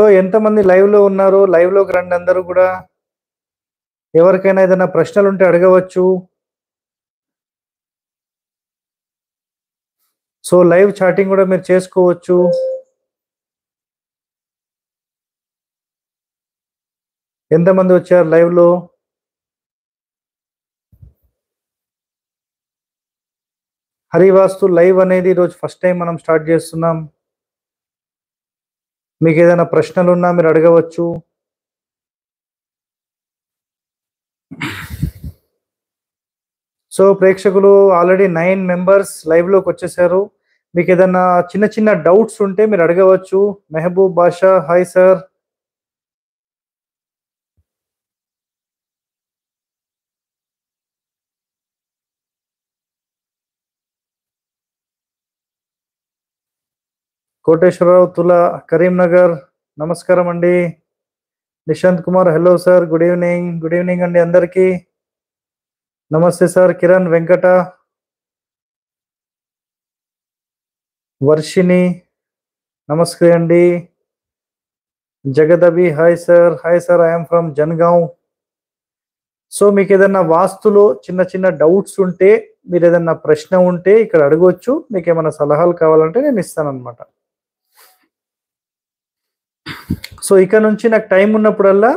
So ఎంతమంది లైవ్లో ఉన్నారో లైవ్లోకి రండి అందరూ కూడా ఎవరికైనా ఏదైనా ప్రశ్నలు ఉంటే అడగవచ్చు సో లైవ్ చాటింగ్ కూడా మీరు చేసుకోవచ్చు ఎంతమంది వచ్చారు లైవ్లో హరివాస్తు లైవ్ అనేది ఈరోజు ఫస్ట్ టైం మనం స్టార్ట్ చేస్తున్నాం మీకు ఏదైనా ప్రశ్నలు ఉన్నా మీరు అడగవచ్చు సో ప్రేక్షకులు ఆల్రెడీ నైన్ మెంబర్స్ లైవ్లోకి వచ్చేసారు మీకు ఏదైనా చిన్న చిన్న డౌట్స్ ఉంటే మీరు అడగవచ్చు మెహబూబ్ బాషా హాయ్ సార్ కోటేశ్వరరావు తులా కరీంనగర్ నమస్కారం అండి Nishant Kumar hello sir good evening good evening అండి అందరికీ నమస్తే సార్ కిరణ్ వెంకట వర్షిణి నమస్తే అండి జగదబి hi sir hi sir I'm from Jangaon so మీకు ఏదైనా వాస్తులో చిన్న చిన్న డౌట్స్ ఉంటే మీరు ఏదైనా ప్రశ్న ఉంటే ఇక్కడ అడగవచ్చు మీకు ఏమైనా సలహాలు కావాలంటే నేను ఇస్తాను అనమాట సో ఇక నుంచి నాకు టైం ఉన్నప్పుడల్లా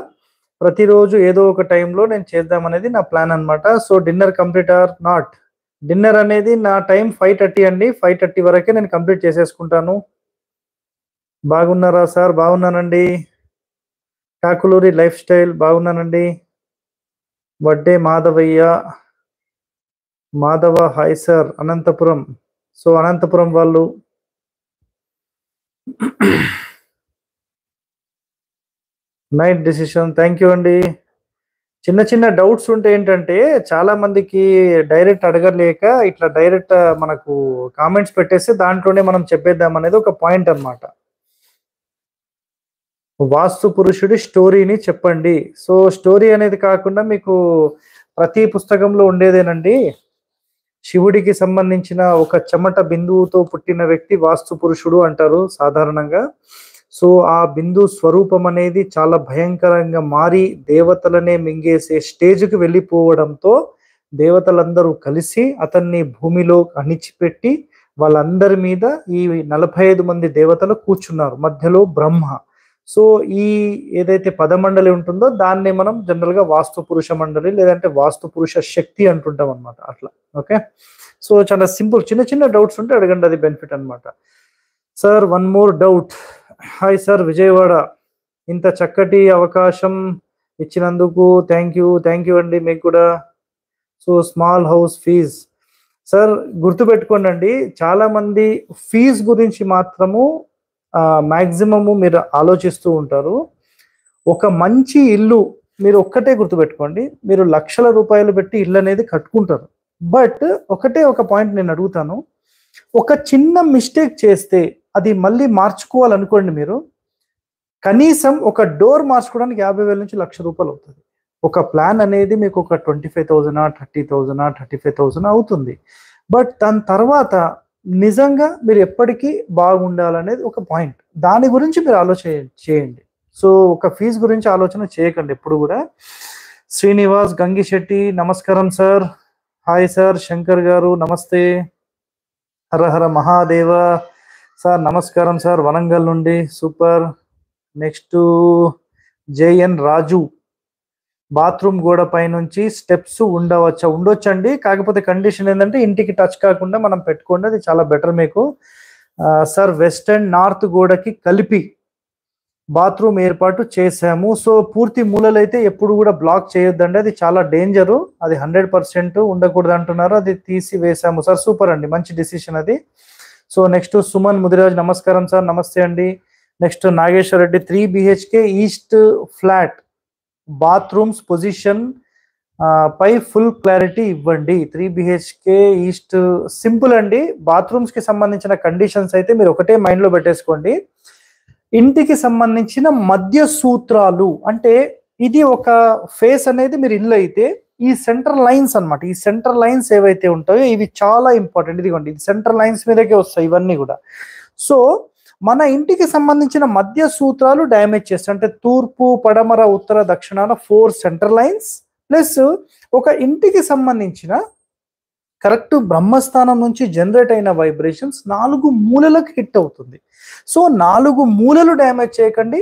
ప్రతిరోజు ఏదో ఒక టైంలో నేను చేద్దాం అనేది నా ప్లాన్ అనమాట so dinner complete or not dinner అనేది నా టైం ఫైవ్ థర్టీ అండి ఫైవ్ థర్టీ వరకే నేను కంప్లీట్ చేసేసుకుంటాను బాగున్నారా సార్ బాగున్నానండి కాకులూరి లైఫ్ స్టైల్ బాగున్నానండి Vadde Madhavayya Madhava hi sir Anantapuram so Anantapuram వాళ్ళు నైట్ డిసిషన్ థ్యాంక్ యూ అండి చిన్న చిన్న డౌట్స్ ఉంటే ఏంటంటే చాలా మందికి డైరెక్ట్ అడగలేక ఇట్లా డైరెక్ట్ మనకు కామెంట్స్ పెట్టేస్తే దాంట్లోనే మనం చెప్పేద్దాం అనేది ఒక పాయింట్ అనమాట వాస్తు పురుషుడి స్టోరీని చెప్పండి సో స్టోరీ అనేది కాకుండా మీకు ప్రతి పుస్తకంలో ఉండేదేనండి శివుడికి సంబంధించిన ఒక చెమట బిందువుతో పుట్టిన వ్యక్తి వాస్తు పురుషుడు అంటారు సాధారణంగా సో ఆ బిందు స్వరూపం అనేది చాలా భయంకరంగా మారి దేవతలనే మింగేసే స్టేజ్కి వెళ్ళిపోవడంతో దేవతలందరూ కలిసి అతన్ని భూమిలో అణిచిపెట్టి వాళ్ళందరి మీద ఈ నలభై ఐదు మంది దేవతలు కూర్చున్నారు మధ్యలో బ్రహ్మ సో ఈ ఏదైతే పదమండలి ఉంటుందో దాన్ని మనం జనరల్గా వాస్తు పురుష మండలి లేదంటే వాస్తు పురుష శక్తి అంటుంటాం అనమాట అట్లా ఓకే సో చాలా సింపుల్ చిన్న చిన్న డౌట్స్ ఉంటే అడగండి అది బెనిఫిట్ అనమాట sir one more doubt hi sir Vijayawada ఇంత చక్కటి అవకాశం ఇచ్చినందుకు థ్యాంక్ యూ థ్యాంక్ యూ అండి మీకు కూడా so small house fees sir గుర్తుపెట్టుకోండి అండి చాలామంది ఫీజ్ గురించి మాత్రము మాక్సిమము మీరు ఆలోచిస్తూ ఉంటారు ఒక మంచి ఇల్లు మీరు ఒక్కటే గుర్తుపెట్టుకోండి మీరు లక్షల రూపాయలు పెట్టి ఇల్లు అనేది కట్టుకుంటారు బట్ ఒకటే ఒక పాయింట్ నేను అడుగుతాను ఒక చిన్న మిస్టేక్ చేస్తే అది మళ్ళీ మార్చుకోవాలనుకోండి మీరు కనీసం ఒక డోర్ మార్చుకోవడానికి యాభై వేల నుంచి లక్ష రూపాయలు అవుతుంది ఒక ప్లాన్ అనేది మీకు ఒక ట్వంటీ ఫైవ్ థౌజండా థర్టీ థౌజండా థర్టీ ఫైవ్ థౌజండ్ అవుతుంది బట్ దాని తర్వాత నిజంగా మీరు ఎప్పటికీ బాగుండాలనేది ఒక పాయింట్ దాని గురించి మీరు ఆలోచన చేయండి సో ఒక ఫీజు గురించి ఆలోచన చేయకండి ఎప్పుడు కూడా శ్రీనివాస్ గంగిశెట్టి నమస్కారం sir hi sir Shankar garu నమస్తే హర హర మహాదేవ సార్ నమస్కారం సార్ వరంగల్ నుండి super next J N Raju bathroom గోడ పైనుంచి స్టెప్స్ ఉండవచ్చా ఉండొచ్చండి కాకపోతే కండిషన్ ఏంటంటే ఇంటికి టచ్ కాకుండా మనం పెట్టుకోండి అది చాలా బెటర్ మీకు సార్ వెస్ట్ అండ్ నార్త్ గోడకి కలిపి బాత్రూమ్ ఏర్పాటు చేశాము సో పూర్తి మూలలు అయితే ఎప్పుడు కూడా బ్లాక్ చేయొద్దండి అది చాలా డేంజరు అది హండ్రెడ్ పర్సెంట్ ఉండకూడదు అంటున్నారు అది తీసి వేసాము సార్ సూపర్ అండి మంచి డిసిషన్ అది సో నెక్స్ట్ సుమన్ ముదిరాజ్ నమస్కారం సార్ నమస్తే అండి next Nageshwar Reddy three BHK east flat bathrooms position పై ఫుల్ క్లారిటీ ఇవ్వండి త్రీ బిహెచ్కే ఈస్ట్ సింపుల్ అండి బాత్రూమ్స్కి సంబంధించిన కండిషన్స్ అయితే మీరు ఒకటే మైండ్లో పెట్టేసుకోండి ఇంటికి సంబంధించిన మధ్య సూత్రాలు అంటే ఇది ఒక ఫేస్ అనేది మీరు ఇల్లు అయితే ఈ సెంటర్ లైన్స్ అనమాట ఈ సెంటర్ లైన్స్ ఏవైతే ఉంటాయో ఇవి చాలా ఇంపార్టెంట్ ఇదిగోండి ఇది సెంటర్ లైన్స్ మీదకే వస్తాయి ఇవన్నీ కూడా సో మన ఇంటికి సంబంధించిన మధ్య సూత్రాలు డ్యామేజ్ చేస్తాయి అంటే తూర్పు పడమర ఉత్తర దక్షిణాన ఫోర్ సెంటర్ లైన్స్ ప్లస్ ఒక ఇంటికి సంబంధించిన కరెక్ట్ బ్రహ్మస్థానం నుంచి జనరేట్ అయిన వైబ్రేషన్స్ నాలుగు మూలలకు హిట్ అవుతుంది సో నాలుగు మూలలు డ్యామేజ్ చేయకండి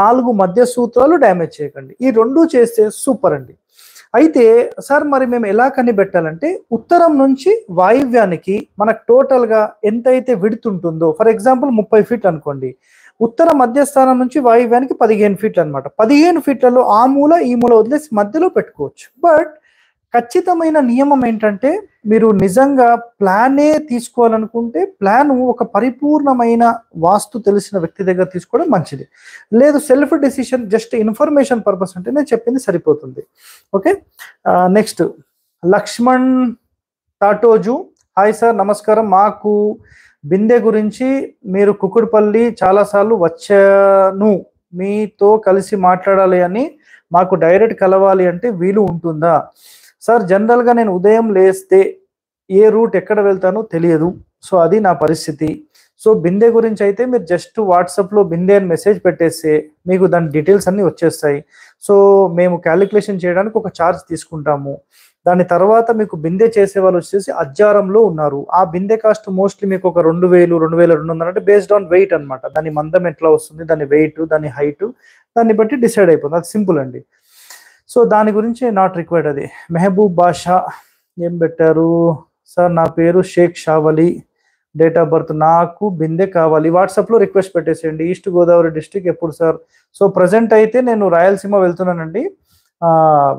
నాలుగు మధ్య సూత్రాలు డ్యామేజ్ చేయకండి ఈ రెండు చేస్తే సూపర్ అండి అయితే సార్ మరి మేము ఎలా కనిపెట్టాలంటే ఉత్తరం నుంచి వాయువ్యానికి మనకు టోటల్గా ఎంతైతే విడుతుంటుందో ఫర్ ఎగ్జాంపుల్ ముప్పై ఫీట్ అనుకోండి ఉత్తర మధ్యస్థానం నుంచి వాయువ్యానికి పదిహేను ఫీట్లు అనమాట పదిహేను ఫీట్లలో ఆ మూల ఈ మూల వదిలేసి మధ్యలో పెట్టుకోవచ్చు బట్ ఖచ్చితమైన నియమం ఏంటంటే మీరు నిజంగా ప్లానే తీసుకోవాలనుకుంటే ప్లాన్ ఒక పరిపూర్ణమైన వాస్తు తెలిసిన వ్యక్తి దగ్గర తీసుకోవడం మంచిది లేదు self decision just information purpose అంటే నేను చెప్పింది సరిపోతుంది okay next Lakshman Tatoju hi sir నమస్కారం మాకు బిందె గురించి మీరు కుకుడుపల్లి చాలాసార్లు వచ్చాను మీతో కలిసి మాట్లాడాలి అని మాకు డైరెక్ట్ కలవాలి అంటే వీలు ఉంటుందా సార్ జనరల్గా నేను ఉదయం లేస్తే ఏ రూట్ ఎక్కడ వెళ్తానో తెలియదు సో అది నా పరిస్థితి సో బిందె గురించి అయితే మీరు జస్ట్ వాట్సాప్లో బిందే అని మెసేజ్ పెట్టేస్తే మీకు దాని డీటెయిల్స్ అన్నీ వచ్చేస్తాయి సో మేము క్యాలిక్యులేషన్ చేయడానికి ఒక ఛార్జ్ తీసుకుంటాము దాని తర్వాత మీకు బిందె చేసే వాళ్ళు వచ్చేసి అజ్జారంలో ఉన్నారు ఆ బిందే కాస్ట్ మోస్ట్లీ మీకు ఒక రెండు వేలు రెండు వేల రెండు వందలు అంటే బేస్డ్ ఆన్ వెయిట్ అనమాట దాని మందం ఎట్లా వస్తుంది దాని వెయిట్ దాని హైట్ దాన్ని బట్టి డిసైడ్ అయిపోతుంది అది సింపుల్ అండి సో దాని గురించి నాట్ రిక్వైర్డ్ అది మెహబూబ్ బాషా ఏం పెట్టారు సార్ నా పేరు Sheikh Shavali date of birth నాకు బిందె కావాలి వాట్సాప్లో రిక్వెస్ట్ పెట్టేసేయండి ఈస్ట్ గోదావరి డిస్టిక్ ఎప్పుడు సార్ సో ప్రజెంట్ అయితే నేను రాయలసీమ వెళ్తున్నానండి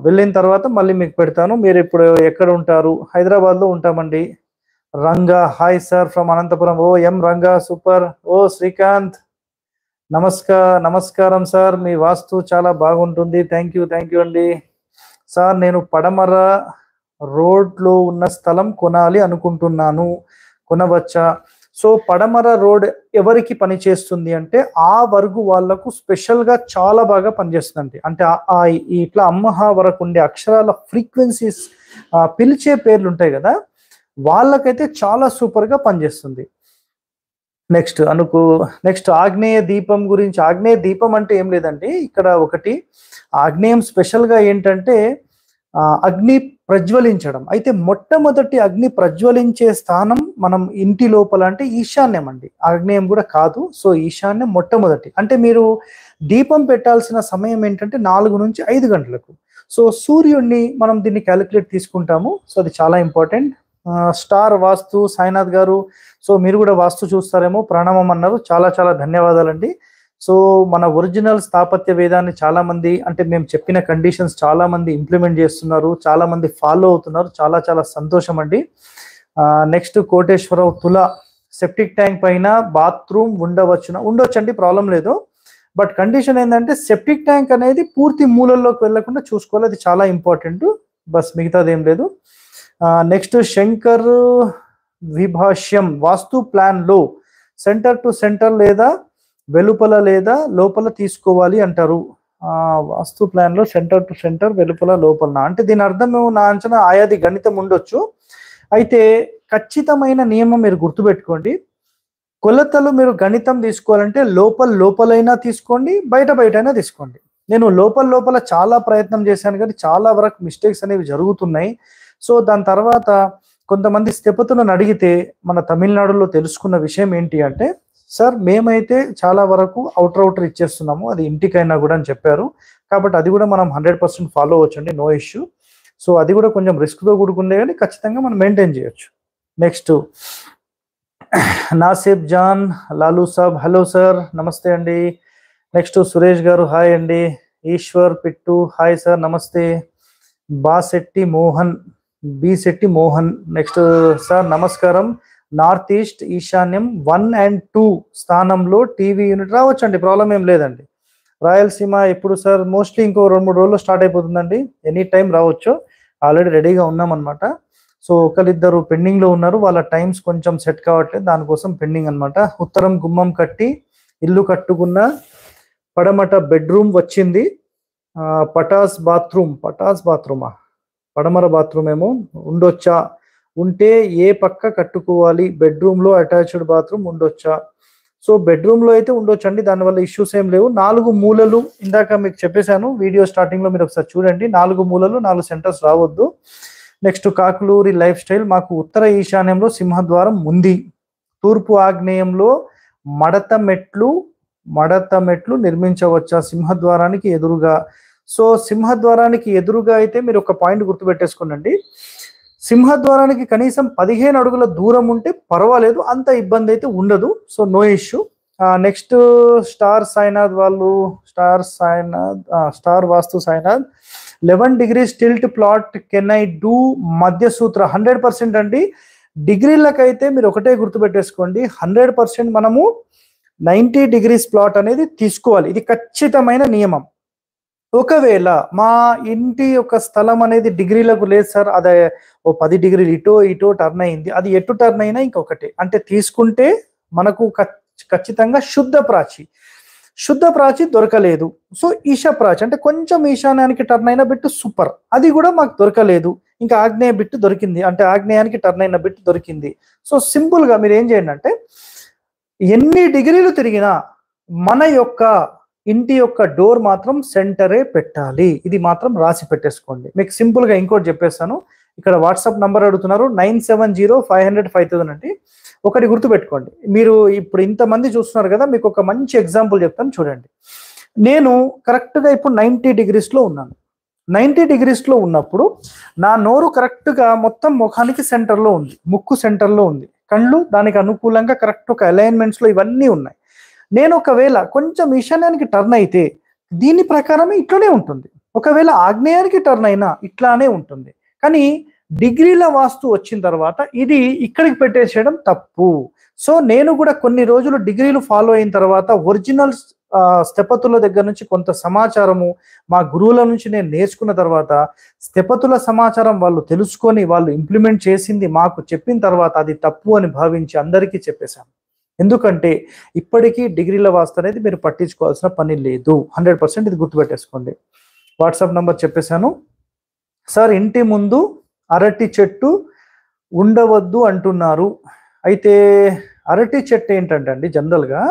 వెళ్ళిన తర్వాత మళ్ళీ మీకు పెడతాను మీరు ఇప్పుడు ఎక్కడ ఉంటారు హైదరాబాద్లో ఉంటామండి Ranga hi sir from Anantapuram O M Ranga super ఓ శ్రీకాంత్ నమస్కార నమస్కారం సార్ మీ వాస్తు చాలా బాగుంటుంది థ్యాంక్ యూ థ్యాంక్ యూ అండి సార్ నేను పడమర రోడ్లో ఉన్న స్థలం కొనాలి అనుకుంటున్నాను కొనవచ్చా సో పడమర రోడ్ ఎవరికి పనిచేస్తుంది అంటే ఆ వరకు వాళ్లకు స్పెషల్గా చాలా బాగా పనిచేస్తుందండి అంటే ఆ ఇట్లా అమ్మహ వరకు ఉండే అక్షరాల ఫ్రీక్వెన్సీస్ పిలిచే పేర్లు ఉంటాయి కదా వాళ్ళకైతే చాలా సూపర్గా పనిచేస్తుంది నెక్స్ట్ అనుకు నెక్స్ట్ ఆగ్నేయ దీపం గురించి ఆగ్నేయ దీపం అంటే ఏం లేదండి ఇక్కడ ఒకటి ఆగ్నేయం స్పెషల్గా ఏంటంటే అగ్ని ప్రజ్వలించడం అయితే మొట్టమొదటి అగ్ని ప్రజ్వలించే స్థానం మనం ఇంటి లోపల అంటే ఈశాన్యం అండి ఆగ్నేయం కూడా కాదు సో ఈశాన్యం మొట్టమొదటి అంటే మీరు దీపం పెట్టాల్సిన సమయం ఏంటంటే నాలుగు నుంచి ఐదు గంటలకు సో సూర్యుడిని మనం దీన్ని క్యాలిక్యులేట్ తీసుకుంటాము సో అది చాలా ఇంపార్టెంట్ స్టార్ వాస్తు సాయినాథ్ గారు సో మీరు కూడా వాస్తు చూస్తారేమో ప్రణామం అన్నారు చాలా చాలా ధన్యవాదాలండి సో మన ఒరిజినల్ స్థాపత్య వేదాన్ని చాలా మంది అంటే మేము చెప్పిన కండిషన్స్ చాలా మంది ఇంప్లిమెంట్ చేస్తున్నారు చాలా మంది ఫాలో అవుతున్నారు చాలా చాలా సంతోషం అండి next Koteswararao Tula septic tank పైన బాత్రూమ్ ఉండవచ్చున ఉండొచ్చండి ప్రాబ్లం లేదు బట్ కండిషన్ ఏంటంటే సెప్టిక్ ట్యాంక్ అనేది పూర్తి మూలల్లోకి వెళ్లకుండా చూసుకోవాలి అది చాలా ఇంపార్టెంట్ బస్ మిగతాది ఏం లేదు నెక్స్ట్ శంకర్ విభాష్యం వాస్తు ప్లాన్లో సెంటర్ టు సెంటర్ లేదా వెలుపల లేదా లోపల తీసుకోవాలి అంటారు వాస్తు ప్లాన్లో సెంటర్ టు సెంటర్ వెలుపల లోపల అంటే దీని అర్థం నా అంచనా ఆయాది గణితం ఉండొచ్చు అయితే ఖచ్చితమైన నియమం మీరు గుర్తుపెట్టుకోండి కొలతలు మీరు గణితం తీసుకోవాలంటే లోపల లోపలైనా తీసుకోండి బయట అయినా తీసుకోండి నేను లోపల లోపల చాలా ప్రయత్నం చేశాను కానీ చాలా వరకు మిస్టేక్స్ అనేవి జరుగుతున్నాయి సో దాని తర్వాత కొంతమంది స్థిపతులను అడిగితే మన తమిళనాడులో తెలుసుకున్న విషయం ఏంటి అంటే సార్ మేమైతే చాలా వరకు అవుటర్ అవుటర్ ఇచ్చేస్తున్నాము అది ఇంటికైనా కూడా అని చెప్పారు కాబట్టి అది కూడా మనం హండ్రెడ్ పర్సెంట్ ఫాలో అవ్వచ్చండి నో ఇష్యూ సో అది కూడా కొంచెం రిస్క్తో కూడుకుండే కానీ ఖచ్చితంగా మనం మెయింటైన్ చేయొచ్చు next Naseeb Jan Lalu Sab hello sir నమస్తే అండి నెక్స్ట్ సురేష్ గారు హాయ్ అండి ఈశ్వర్ పిట్టు హాయ్ సార్ నమస్తే Basetti Mohan B Shetti Mohan next sir నమస్కారం నార్త్ ఈస్ట్ ఈశాన్యం వన్ అండ్ టూ స్థానంలో టీవీ యూనిట్ రావచ్చండి ప్రాబ్లం ఏం లేదండి రాయలసీమ ఎప్పుడు సార్ మోస్ట్లీ ఇంకో రెండు మూడు రోజుల్లో స్టార్ట్ అయిపోతుందండి ఎనీ టైం రావచ్చు ఆల్రెడీ రెడీగా ఉన్నాం అనమాట సో ఒకరిద్దరు పెండింగ్లో ఉన్నారు వాళ్ళ టైమ్స్ కొంచెం సెట్ కావట్లేదు దానికోసం పెండింగ్ అనమాట ఉత్తరం గుమ్మం కట్టి ఇల్లు కట్టుకున్న పడమట బెడ్రూమ్ వచ్చింది పటాస్ బాత్రూమ్ పటాస్ బాత్రూమా పడమర బాత్రూమ్ ఏమో ఉండొచ్చా ఉంటే ఏ పక్క కట్టుకోవాలి బెడ్రూమ్లో అటాచ్డ్ బాత్రూమ్ ఉండొచ్చా సో బెడ్రూమ్లో అయితే ఉండొచ్చు అండి దానివల్ల ఇష్యూస్ ఏం లేవు నాలుగు మూలలు ఇందాక మీకు చెప్పేశాను వీడియో స్టార్టింగ్లో మీరు ఒకసారి చూడండి నాలుగు మూలలు నాలుగు సెంటర్స్ రావద్దు నెక్స్ట్ కాకులూరి లైఫ్ స్టైల్ మాకు ఉత్తర ఈశాన్యంలో సింహద్వారం ఉంది తూర్పు ఆగ్నేయంలో మడత మెట్లు మడత మెట్లు నిర్మించవచ్చా సింహద్వారానికి ఎదురుగా సో సింహద్వారానికి ఎదురుగా అయితే మీరు ఒక పాయింట్ గుర్తుపెట్టేసుకోనండి సింహద్వారానికి కనీసం పదిహేను అడుగుల దూరం ఉంటే పర్వాలేదు అంత ఇబ్బంది అయితే ఉండదు so no issue next star Sainath వాళ్ళు star Sainath star vastu Sainath eleven degree stilt plot can I do మధ్య సూత్ర హండ్రెడ్ పర్సెంట్ అండి డిగ్రీలకైతే మీరు ఒకటే గుర్తుపెట్టేసుకోండి హండ్రెడ్ పర్సెంట్ మనము నైంటీ డిగ్రీస్ ప్లాట్ అనేది తీసుకోవాలి ఇది ఖచ్చితమైన నియమం ఒకవేళ మా ఇంటి యొక్క స్థలం అనేది డిగ్రీలకు లేదు సార్ అదే ఓ పది డిగ్రీలు ఇటో ఇటో టర్న్ అయింది అది ఎటు టర్న్ అయినా ఇంకొకటి అంటే తీసుకుంటే మనకు ఖచ్చితంగా శుద్ధ ప్రాచి శుద్ధ ప్రాచి దొరకలేదు సో ఈశా ప్రాచి అంటే కొంచెం ఈశాన్యానికి టర్న్ అయిన బిట్టు సూపర్ అది కూడా మాకు దొరకలేదు ఇంకా ఆగ్నేయ బిట్టు దొరికింది అంటే ఆగ్నేయానికి టర్న్ అయిన బిట్టు దొరికింది సో సింపుల్గా మీరు ఏం చేయండి అంటే ఎన్ని డిగ్రీలు తిరిగినా మన యొక్క ఇంటి యొక్క డోర్ మాత్రం సెంటరే పెట్టాలి ఇది మాత్రం రాసి పెట్టేసుకోండి మీకు సింపుల్గా ఇంకోటి చెప్పేస్తాను ఇక్కడ వాట్సాప్ నంబర్ అడుగుతున్నారు nine seven zero five hundred five thousand అంటే ఒకటి గుర్తుపెట్టుకోండి మీరు ఇప్పుడు ఇంతమంది చూస్తున్నారు కదా మీకు ఒక మంచి ఎగ్జాంపుల్ చెప్తాను చూడండి నేను కరెక్ట్గా ఇప్పుడు నైంటీ డిగ్రీస్లో ఉన్నాను నైంటీ డిగ్రీస్లో ఉన్నప్పుడు నా నోరు కరెక్ట్గా మొత్తం ముఖానికి సెంటర్లో ఉంది ముక్కు సెంటర్లో ఉంది కళ్ళు దానికి అనుకూలంగా కరెక్ట్ ఒక అలైన్మెంట్స్లో ఇవన్నీ ఉన్నాయి నేను ఒకవేళ కొంచెం ఈశాన్యానికి టర్న్ అయితే దీని ప్రకారమే ఇట్లనే ఉంటుంది ఒకవేళ ఆగ్నేయానికి టర్న్ అయినా ఇట్లానే ఉంటుంది కానీ డిగ్రీల వాస్తు వచ్చిన తర్వాత ఇది ఇక్కడికి పెట్టేసేయడం తప్పు సో నేను కూడా కొన్ని రోజులు డిగ్రీలు ఫాలో అయిన తర్వాత ఒరిజినల్ స్థపతుల దగ్గర నుంచి కొంత సమాచారము మా గురువుల నుంచి నేను నేర్చుకున్న తర్వాత స్థపతుల సమాచారం వాళ్ళు తెలుసుకొని వాళ్ళు ఇంప్లిమెంట్ చేసింది మాకు చెప్పిన తర్వాత అది తప్పు అని భావించి అందరికీ చెప్పేశాను ఎందుకంటే ఇప్పటికీ డిగ్రీల వాస్త అనేది మీరు పట్టించుకోవాల్సిన పని లేదు హండ్రెడ్ పర్సెంట్ ఇది గుర్తుపెట్టేసుకోండి వాట్సాప్ నంబర్ చెప్పేశాను సార్ ఇంటి ముందు అరటి చెట్టు ఉండవద్దు అంటున్నారు అయితే అరటి చెట్టు ఏంటంటే అండి జనరల్గా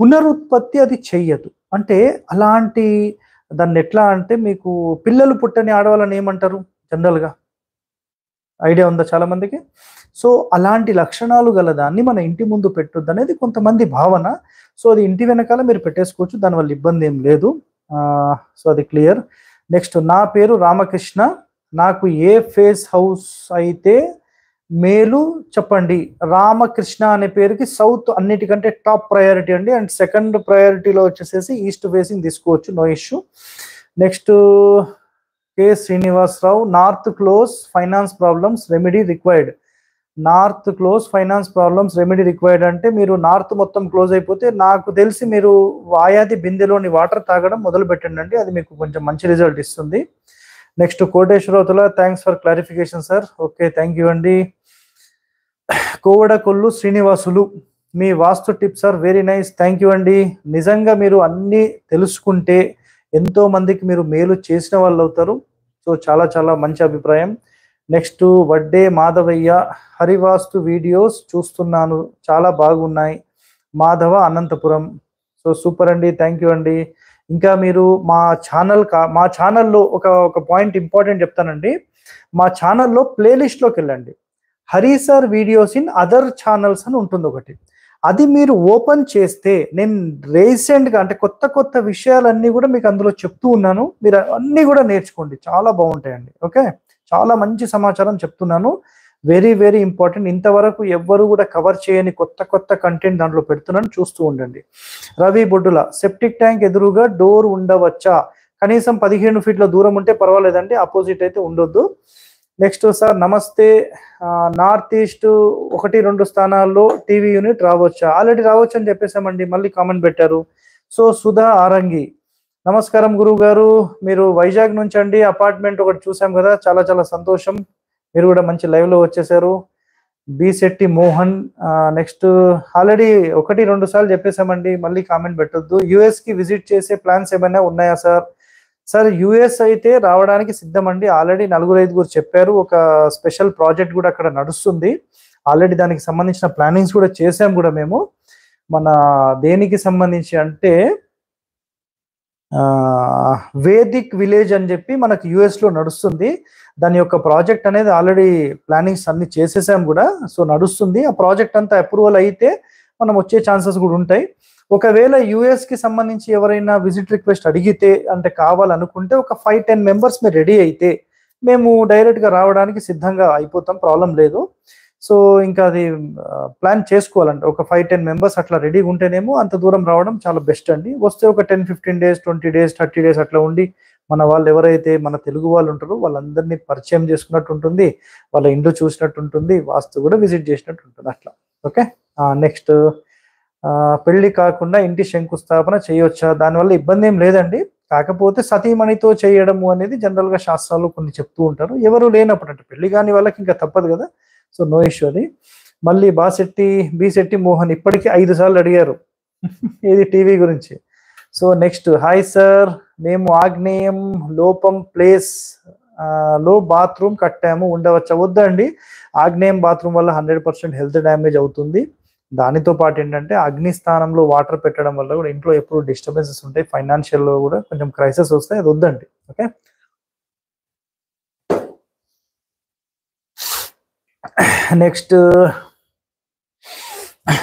పునరుత్పత్తి అది చెయ్యదు అంటే అలాంటి దాన్ని ఎట్లా అంటే మీకు పిల్లలు పుట్టని ఆడవాళ్ళని ఏమంటారు జనరల్గా ఐడియా ఉందా చాలామందికి సో అలాంటి లక్షణాలు గల దాన్ని మన ఇంటి ముందు పెట్టొద్దు అనేది కొంతమంది భావన సో అది ఇంటి వెనకాల మీరు పెట్టేసుకోవచ్చు దానివల్ల ఇబ్బంది ఏం లేదు సో అది క్లియర్ నెక్స్ట్ నా పేరు రామకృష్ణ నాకు ఏ ఫేస్ హౌస్ అయితే మేలు చెప్పండి రామకృష్ణ అనే పేరుకి సౌత్ అన్నిటికంటే టాప్ ప్రయారిటీ అండి అండ్ సెకండ్ ప్రయారిటీలో వచ్చేసేసి ఈస్ట్ ఫేసింగ్ తీసుకోవచ్చు no issue next K Srinivasarao north close finance problems remedy required north close finance problems remedy required అంటే మీరు నార్త్ మొత్తం క్లోజ్ అయిపోతే నాకు తెలిసి మీరు వాయాది బిందెలోని వాటర్ తాగడం మొదలు పెట్టండి అండి అది మీకు కొంచెం మంచి రిజల్ట్ ఇస్తుంది next Koteswaratula thanks for clarification sir okay thank you అండి కోవడకొల్లు శ్రీనివాసులు మీ vastu tips are very nice thank you అండి నిజంగా మీరు అన్నీ తెలుసుకుంటే ఎంతో మందికి మీరు మేలు చేసిన వాళ్ళు అవుతారు సో చాలా చాలా మంచి అభిప్రాయం నెక్స్ట్ వడ్డే మాధవయ్య హరివాస్తు వీడియోస్ చూస్తున్నాను చాలా బాగున్నాయి మాధవ అనంతపురం సో సూపర్ అండి థ్యాంక్ యూ అండి ఇంకా మీరు మా ఛానల్ కా మా ఛానల్లో ఒక ఒక పాయింట్ ఇంపార్టెంట్ చెప్తానండి మా ఛానల్లో ప్లేలిస్ట్లోకి వెళ్ళండి Hari sir videos in other channels అని ఉంటుంది ఒకటి అది మీరు ఓపెన్ చేస్తే నేను రీసెంట్గా అంటే కొత్త కొత్త విషయాలన్నీ కూడా మీకు అందులో చెప్తూ ఉన్నాను మీరు అన్నీ కూడా నేర్చుకోండి చాలా బాగుంటాయండి ఓకే చాలా మంచి సమాచారం చెప్తున్నాను వెరీ వెరీ ఇంపార్టెంట్ ఇంతవరకు ఎవ్వరు కూడా కవర్ చేయని కొత్త కొత్త కంటెంట్ దాంట్లో పెడుతున్నాను చూస్తూ ఉండండి రవి బొడ్డుల సెప్టిక్ ట్యాంక్ ఎదురుగా డోర్ ఉండవచ్చా కనీసం పదిహేను ఫీట్ల దూరం ఉంటే పర్వాలేదండి ఆపోజిట్ అయితే ఉండొద్దు నెక్స్ట్ సార్ నమస్తే నార్త్ ఈస్ట్ ఒకటి రెండు స్థానాల్లో టీవీ యూనిట్ రావచ్చా ఆల్రెడీ రావచ్చు అని చెప్పేసామండి మళ్ళీ కామెంట్ పెట్టారు సో సుధా ఆరంగి నమస్కారం గురువు గారు మీరు వైజాగ్ నుంచి అండి అపార్ట్మెంట్ ఒకటి చూసాం కదా చాలా చాలా సంతోషం మీరు కూడా మంచి లైవ్ లో వచ్చేసారు B Shetti Mohan next already ఒకటి రెండు సార్లు చెప్పేసామండి మళ్ళీ కామెంట్ పెట్టొద్దు యుఎస్ కి విజిట్ చేసే ప్లాన్స్ ఏమైనా ఉన్నాయా సార్ సార్ యుఎస్ అయితే రావడానికి సిద్ధమండి ఆల్రెడీ నలుగురు ఐదుగురు చెప్పారు ఒక స్పెషల్ ప్రాజెక్ట్ కూడా అక్కడ నడుస్తుంది ఆల్రెడీ దానికి సంబంధించిన ప్లానింగ్స్ కూడా చేసాం కూడా మేము మన దేనికి సంబంధించి అంటే వేదిక్ విలేజ్ అని చెప్పి మనకు యుఎస్లో నడుస్తుంది దాని యొక్క ప్రాజెక్ట్ అనేది ఆల్రెడీ ప్లానింగ్స్ అన్ని చేసేసాం కూడా సో నడుస్తుంది ఆ ప్రాజెక్ట్ అంతా అప్రూవల్ అయితే మనం వచ్చే ఛాన్సెస్ కూడా ఉంటాయి ఒకవేళ కి సంబంధించి ఎవరైనా విజిట్ రిక్వెస్ట్ అడిగితే అంటే కావాలనుకుంటే ఒక ఫైవ్ టెన్ మెంబర్స్ మీరు రెడీ అయితే మేము డైరెక్ట్గా రావడానికి సిద్ధంగా అయిపోతాం ప్రాబ్లం లేదు సో ఇంకా అది ప్లాన్ చేసుకోవాలండి ఒక ఫైవ్ టెన్ మెంబర్స్ అట్లా రెడీగా ఉంటేనేమో అంత దూరం రావడం చాలా బెస్ట్ అండి వస్తే ఒక ten fifteen days twenty days thirty days అట్లా ఉండి మన వాళ్ళు ఎవరైతే మన తెలుగు వాళ్ళు ఉంటారో వాళ్ళందరినీ పరిచయం చేసుకున్నట్టు ఉంటుంది వాళ్ళ ఇండ్లు చూసినట్టు ఉంటుంది వాస్తు కూడా విజిట్ చేసినట్టు ఉంటుంది అట్లా ఓకే నెక్స్ట్ పెళ్లి కాకుండా ఇంటి శంకుస్థాపన చేయొచ్చా దానివల్ల ఇబ్బంది ఏం లేదండి కాకపోతే సతీమణితో చేయడము అనేది జనరల్గా శాస్త్రాలు కొన్ని చెప్తూ ఉంటారు ఎవరు లేనప్పుడు అంటే పెళ్లి కాని వాళ్ళకి ఇంకా తప్పదు కదా సో నో ఇష్యూ అది మళ్ళీ బాసెట్టి బిశెట్టి మోహన్ ఇప్పటికీ ఐదు సార్లు అడిగారు ఇది టీవీ గురించి సో నెక్స్ట్ హాయ్ సార్ మేము ఆగ్నేయం లోపం ప్లేస్ లో బాత్రూమ్ కట్టాము ఉండవచ్చా వద్దండి ఆగ్నేయం బాత్రూమ్ వల్ల హండ్రెడ్ పర్సెంట్ హెల్త్ డ్యామేజ్ అవుతుంది దానితో పాటు ఏంటంటే అగ్నిస్థానంలో వాటర్ పెట్టడం వల్ల కూడా ఇంట్లో ఎప్పుడు డిస్టర్బెన్సెస్ ఉంటాయి ఫైనాన్షియల్లో కూడా కొంచెం క్రైసెస్ వస్తాయి అది వద్దండి okay next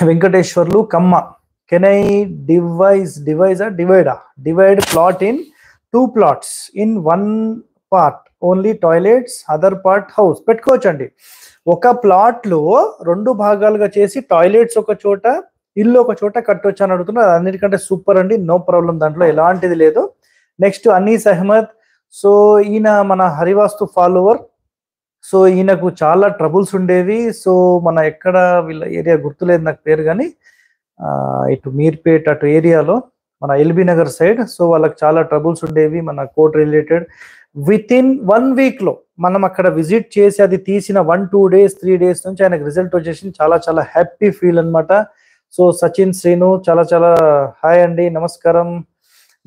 Venkateswarlu Kamma can I devise devise డివైడా divide plot in two plots in one part only toilets other part house పెట్టుకోవచ్చండి ఒక ప్లాట్లో రెండు భాగాలుగా చేసి టాయిలెట్స్ ఒక చోట ఇల్లు ఒక చోట కట్టొచ్చు అని అడుగుతున్నారు అన్నిటికంటే సూపర్ అండి నో ప్రాబ్లం దాంట్లో ఎలాంటిది లేదు నెక్స్ట్ అనీస్ అహ్మద్ సో ఈయన మన హరివాస్తు ఫాలోవర్ సో ఈయనకు చాలా ట్రబుల్స్ ఉండేవి సో మన ఎక్కడ వీళ్ళ ఏరియా గుర్తులేదు నాకు పేరు కానీ ఇటు మీర్పేట్ అటు ఏరియాలో మన ఎల్బీ నగర్ సైడ్ సో వాళ్ళకి చాలా ట్రబుల్స్ ఉండేవి మన court related with in one లో మనం అక్కడ విజిట్ చేసి అది తీసిన one two days three days నుంచి ఆయనకు రిజల్ట్ వచ్చేసి చాలా చాలా హ్యాపీ ఫీల్ అనమాట సో సచిన్ శ్రీను చాలా చాలా హాయ్ అండి నమస్కారం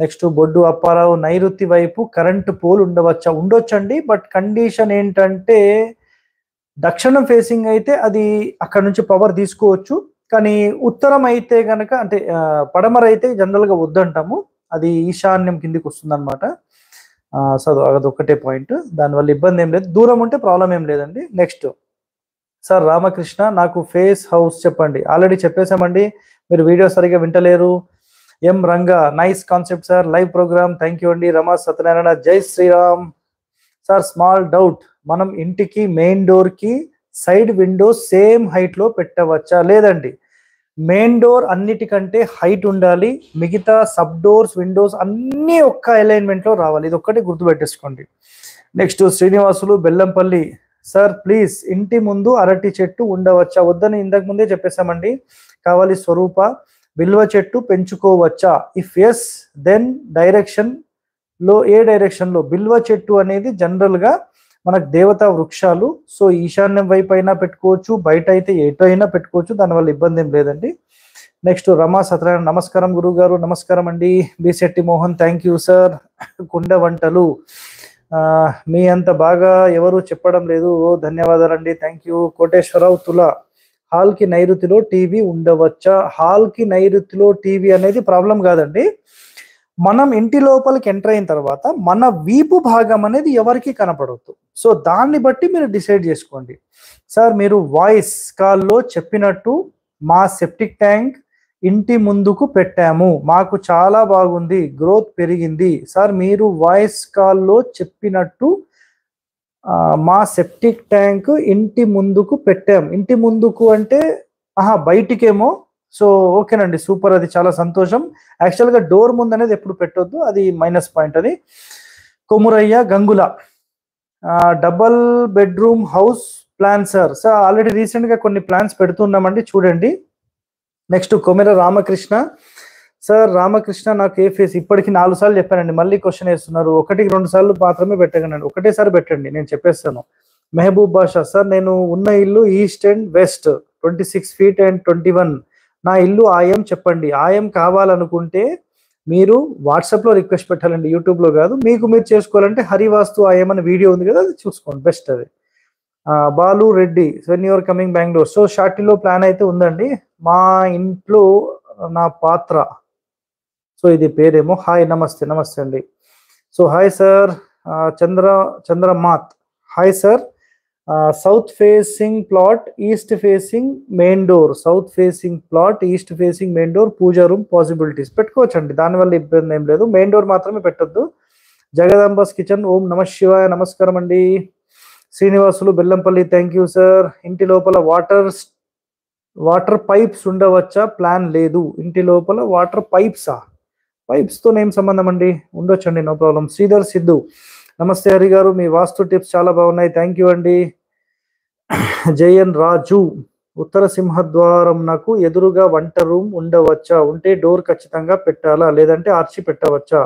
నెక్స్ట్ బొడ్డు అప్పారావు నైరుతి వైపు కరెంటు పోల్ ఉండవచ్చా ఉండొచ్చండి బట్ కండిషన్ ఏంటంటే దక్షిణం ఫేసింగ్ అయితే అది అక్కడ నుంచి పవర్ తీసుకోవచ్చు కానీ ఉత్తరం అయితే గనక అంటే పడమర అయితే జనరల్గా వద్దంటాము అది ఈశాన్యం కిందికి వస్తుంది అనమాట సో అదొక్కటే పాయింట్ దానివల్ల ఇబ్బంది ఏం లేదు దూరం ఉంటే ప్రాబ్లం ఏం లేదండి నెక్స్ట్ సార్ రామకృష్ణ నాకు ఫేస్ హౌస్ చెప్పండి ఆల్రెడీ చెప్పేశామండి మీరు వీడియో సరిగా వింటలేరు M Ranga nice concept sir live program thank you అండి రమా సత్యనారాయణ జై శ్రీరామ్ సార్ స్మాల్ డౌట్ మనం ఇంటికి మెయిన్ డోర్ కి సైడ్ విండో సేమ్ హైట్ లో పెట్టవచ్చా లేదండి మెయిన్ డోర్ అన్నిటికంటే హైట్ ఉండాలి మిగతా సబ్ డోర్స్ విండోస్ అన్నీ ఒక్క అలైన్మెంట్ లో రావాలి ఇది ఒక్కటి గుర్తుపెట్టేసుకోండి next Srinivasulu Bellampalli sir please ఇంటి ముందు అరటి చెట్టు ఉండవచ్చా వద్దని ఇంతకు ముందే చెప్పేశామండి కావాలి స్వరూప బిల్వ చెట్టు పెంచుకోవచ్చా ఇఫ్ ఎస్ దెన్ డైరెక్షన్ లో ఏ డైరెక్షన్ లో బిల్వ చెట్టు అనేది జనరల్ గా మనకు దేవతా వృక్షాలు సో ఈశాన్యం వైపు అయినా పెట్టుకోవచ్చు బయట అయితే ఎటు అయినా పెట్టుకోవచ్చు దానివల్ల ఇబ్బంది ఏం లేదండి నెక్స్ట్ రమా సత్యనారాయణ నమస్కారం గురువు గారు నమస్కారం అండి Bishetti Mohan thank you sir కుండ వంటలు మీ అంత బాగా ఎవరు చెప్పడం లేదు ఓ ధన్యవాదాలండి థ్యాంక్ యూ కోటేశ్వరరావు తులా హాల్ కి నైరుతిలో టీవీ ఉండవచ్చా హాల్ కి నైరుతిలో టీవీ అనేది ప్రాబ్లం కాదండి మనం ఇంటి లోపలికి ఎంటర్ అయిన తర్వాత మన వీపు భాగం అనేది ఎవరికి కనపడవద్దు సో దాన్ని బట్టి మీరు డిసైడ్ చేసుకోండి సార్ మీరు వాయిస్ కాల్లో చెప్పినట్టు మా సెప్టిక్ ట్యాంక్ ఇంటి ముందుకు పెట్టాము మాకు చాలా బాగుంది గ్రోత్ పెరిగింది సార్ మీరు వాయిస్ కాల్లో చెప్పినట్టు మా సెప్టిక్ ట్యాంక్ ఇంటి ముందుకు పెట్టాం ఇంటి ముందుకు అంటే ఆహా బయటికేమో సో ఓకేనండి సూపర్ అది చాలా సంతోషం యాక్చువల్గా డోర్ ముందు అనేది ఎప్పుడు పెట్టొద్దు అది మైనస్ పాయింట్ అది Komurayya Gangula double bedroom house plan sir sir already రీసెంట్గా కొన్ని ప్లాన్స్ పెడుతున్నామండి చూడండి నెక్స్ట్ కొమెర రామకృష్ణ సార్ రామకృష్ణ నాకు ఏ ఫేస్ ఇప్పటికి నాలుగు సార్లు చెప్పానండి మళ్ళీ క్వశ్చన్ వేస్తున్నారు ఒకటికి రెండు సార్లు మాత్రమే పెట్టగనండి ఒకటేసారి పెట్టండి నేను చెప్పేస్తాను మెహబూబ్ బాషా సార్ నేను ఉన్న ఇల్లు east and west twenty six feet and twenty one నా ఇల్లు ఆయం చెప్పండి ఆయం కావాలనుకుంటే మీరు వాట్సాప్లో రిక్వెస్ట్ పెట్టాలండి యూట్యూబ్లో కాదు మీకు మీరు చేసుకోవాలంటే హరివాస్తు ఆయం అనే వీడియో ఉంది కదా అది చూసుకోండి బెస్ట్ అది Balu Reddy when you are coming Bengaluru so షార్టీలో ప్లాన్ అయితే ఉందండి మా ఇంట్లో నా పాత్ర సో ఇది పేరేమో హాయ్ నమస్తే నమస్తే అండి so hi sir Chandra Chandramath hi sir south facing plot east facing main door south facing plot east facing main door puja room possibilities పెట్టుకోవచ్చండి దానివల్ల ఇబ్బంది ఏం లేదు మెయిన్ డోర్ మాత్రమే పెట్టద్దు జగదాంబాస్ కిచెన్ ఓం నమ శివాయ నమస్కారం అండి Srinivasulu Bellampalli thank you sir ఇంటి లోపల వాటర్ వాటర్ పైప్స్ ఉండవచ్చా ప్లాన్ లేదు ఇంటి లోపల వాటర్ పైప్సా వైబ్స్తో ఏం సంబంధం అండి ఉండొచ్చండి నో ప్రాబ్లం శ్రీధర్ సిద్ధు నమస్తే హరి గారు మీ వాస్తు టిప్స్ చాలా బాగున్నాయి థ్యాంక్ యూ అండి జయన్ రాజు ఉత్తర సింహద్వారం నాకు ఎదురుగా వంట రూమ్ ఉండవచ్చా ఉంటే డోర్ ఖచ్చితంగా పెట్టాలా లేదంటే ఆర్చి పెట్టవచ్చా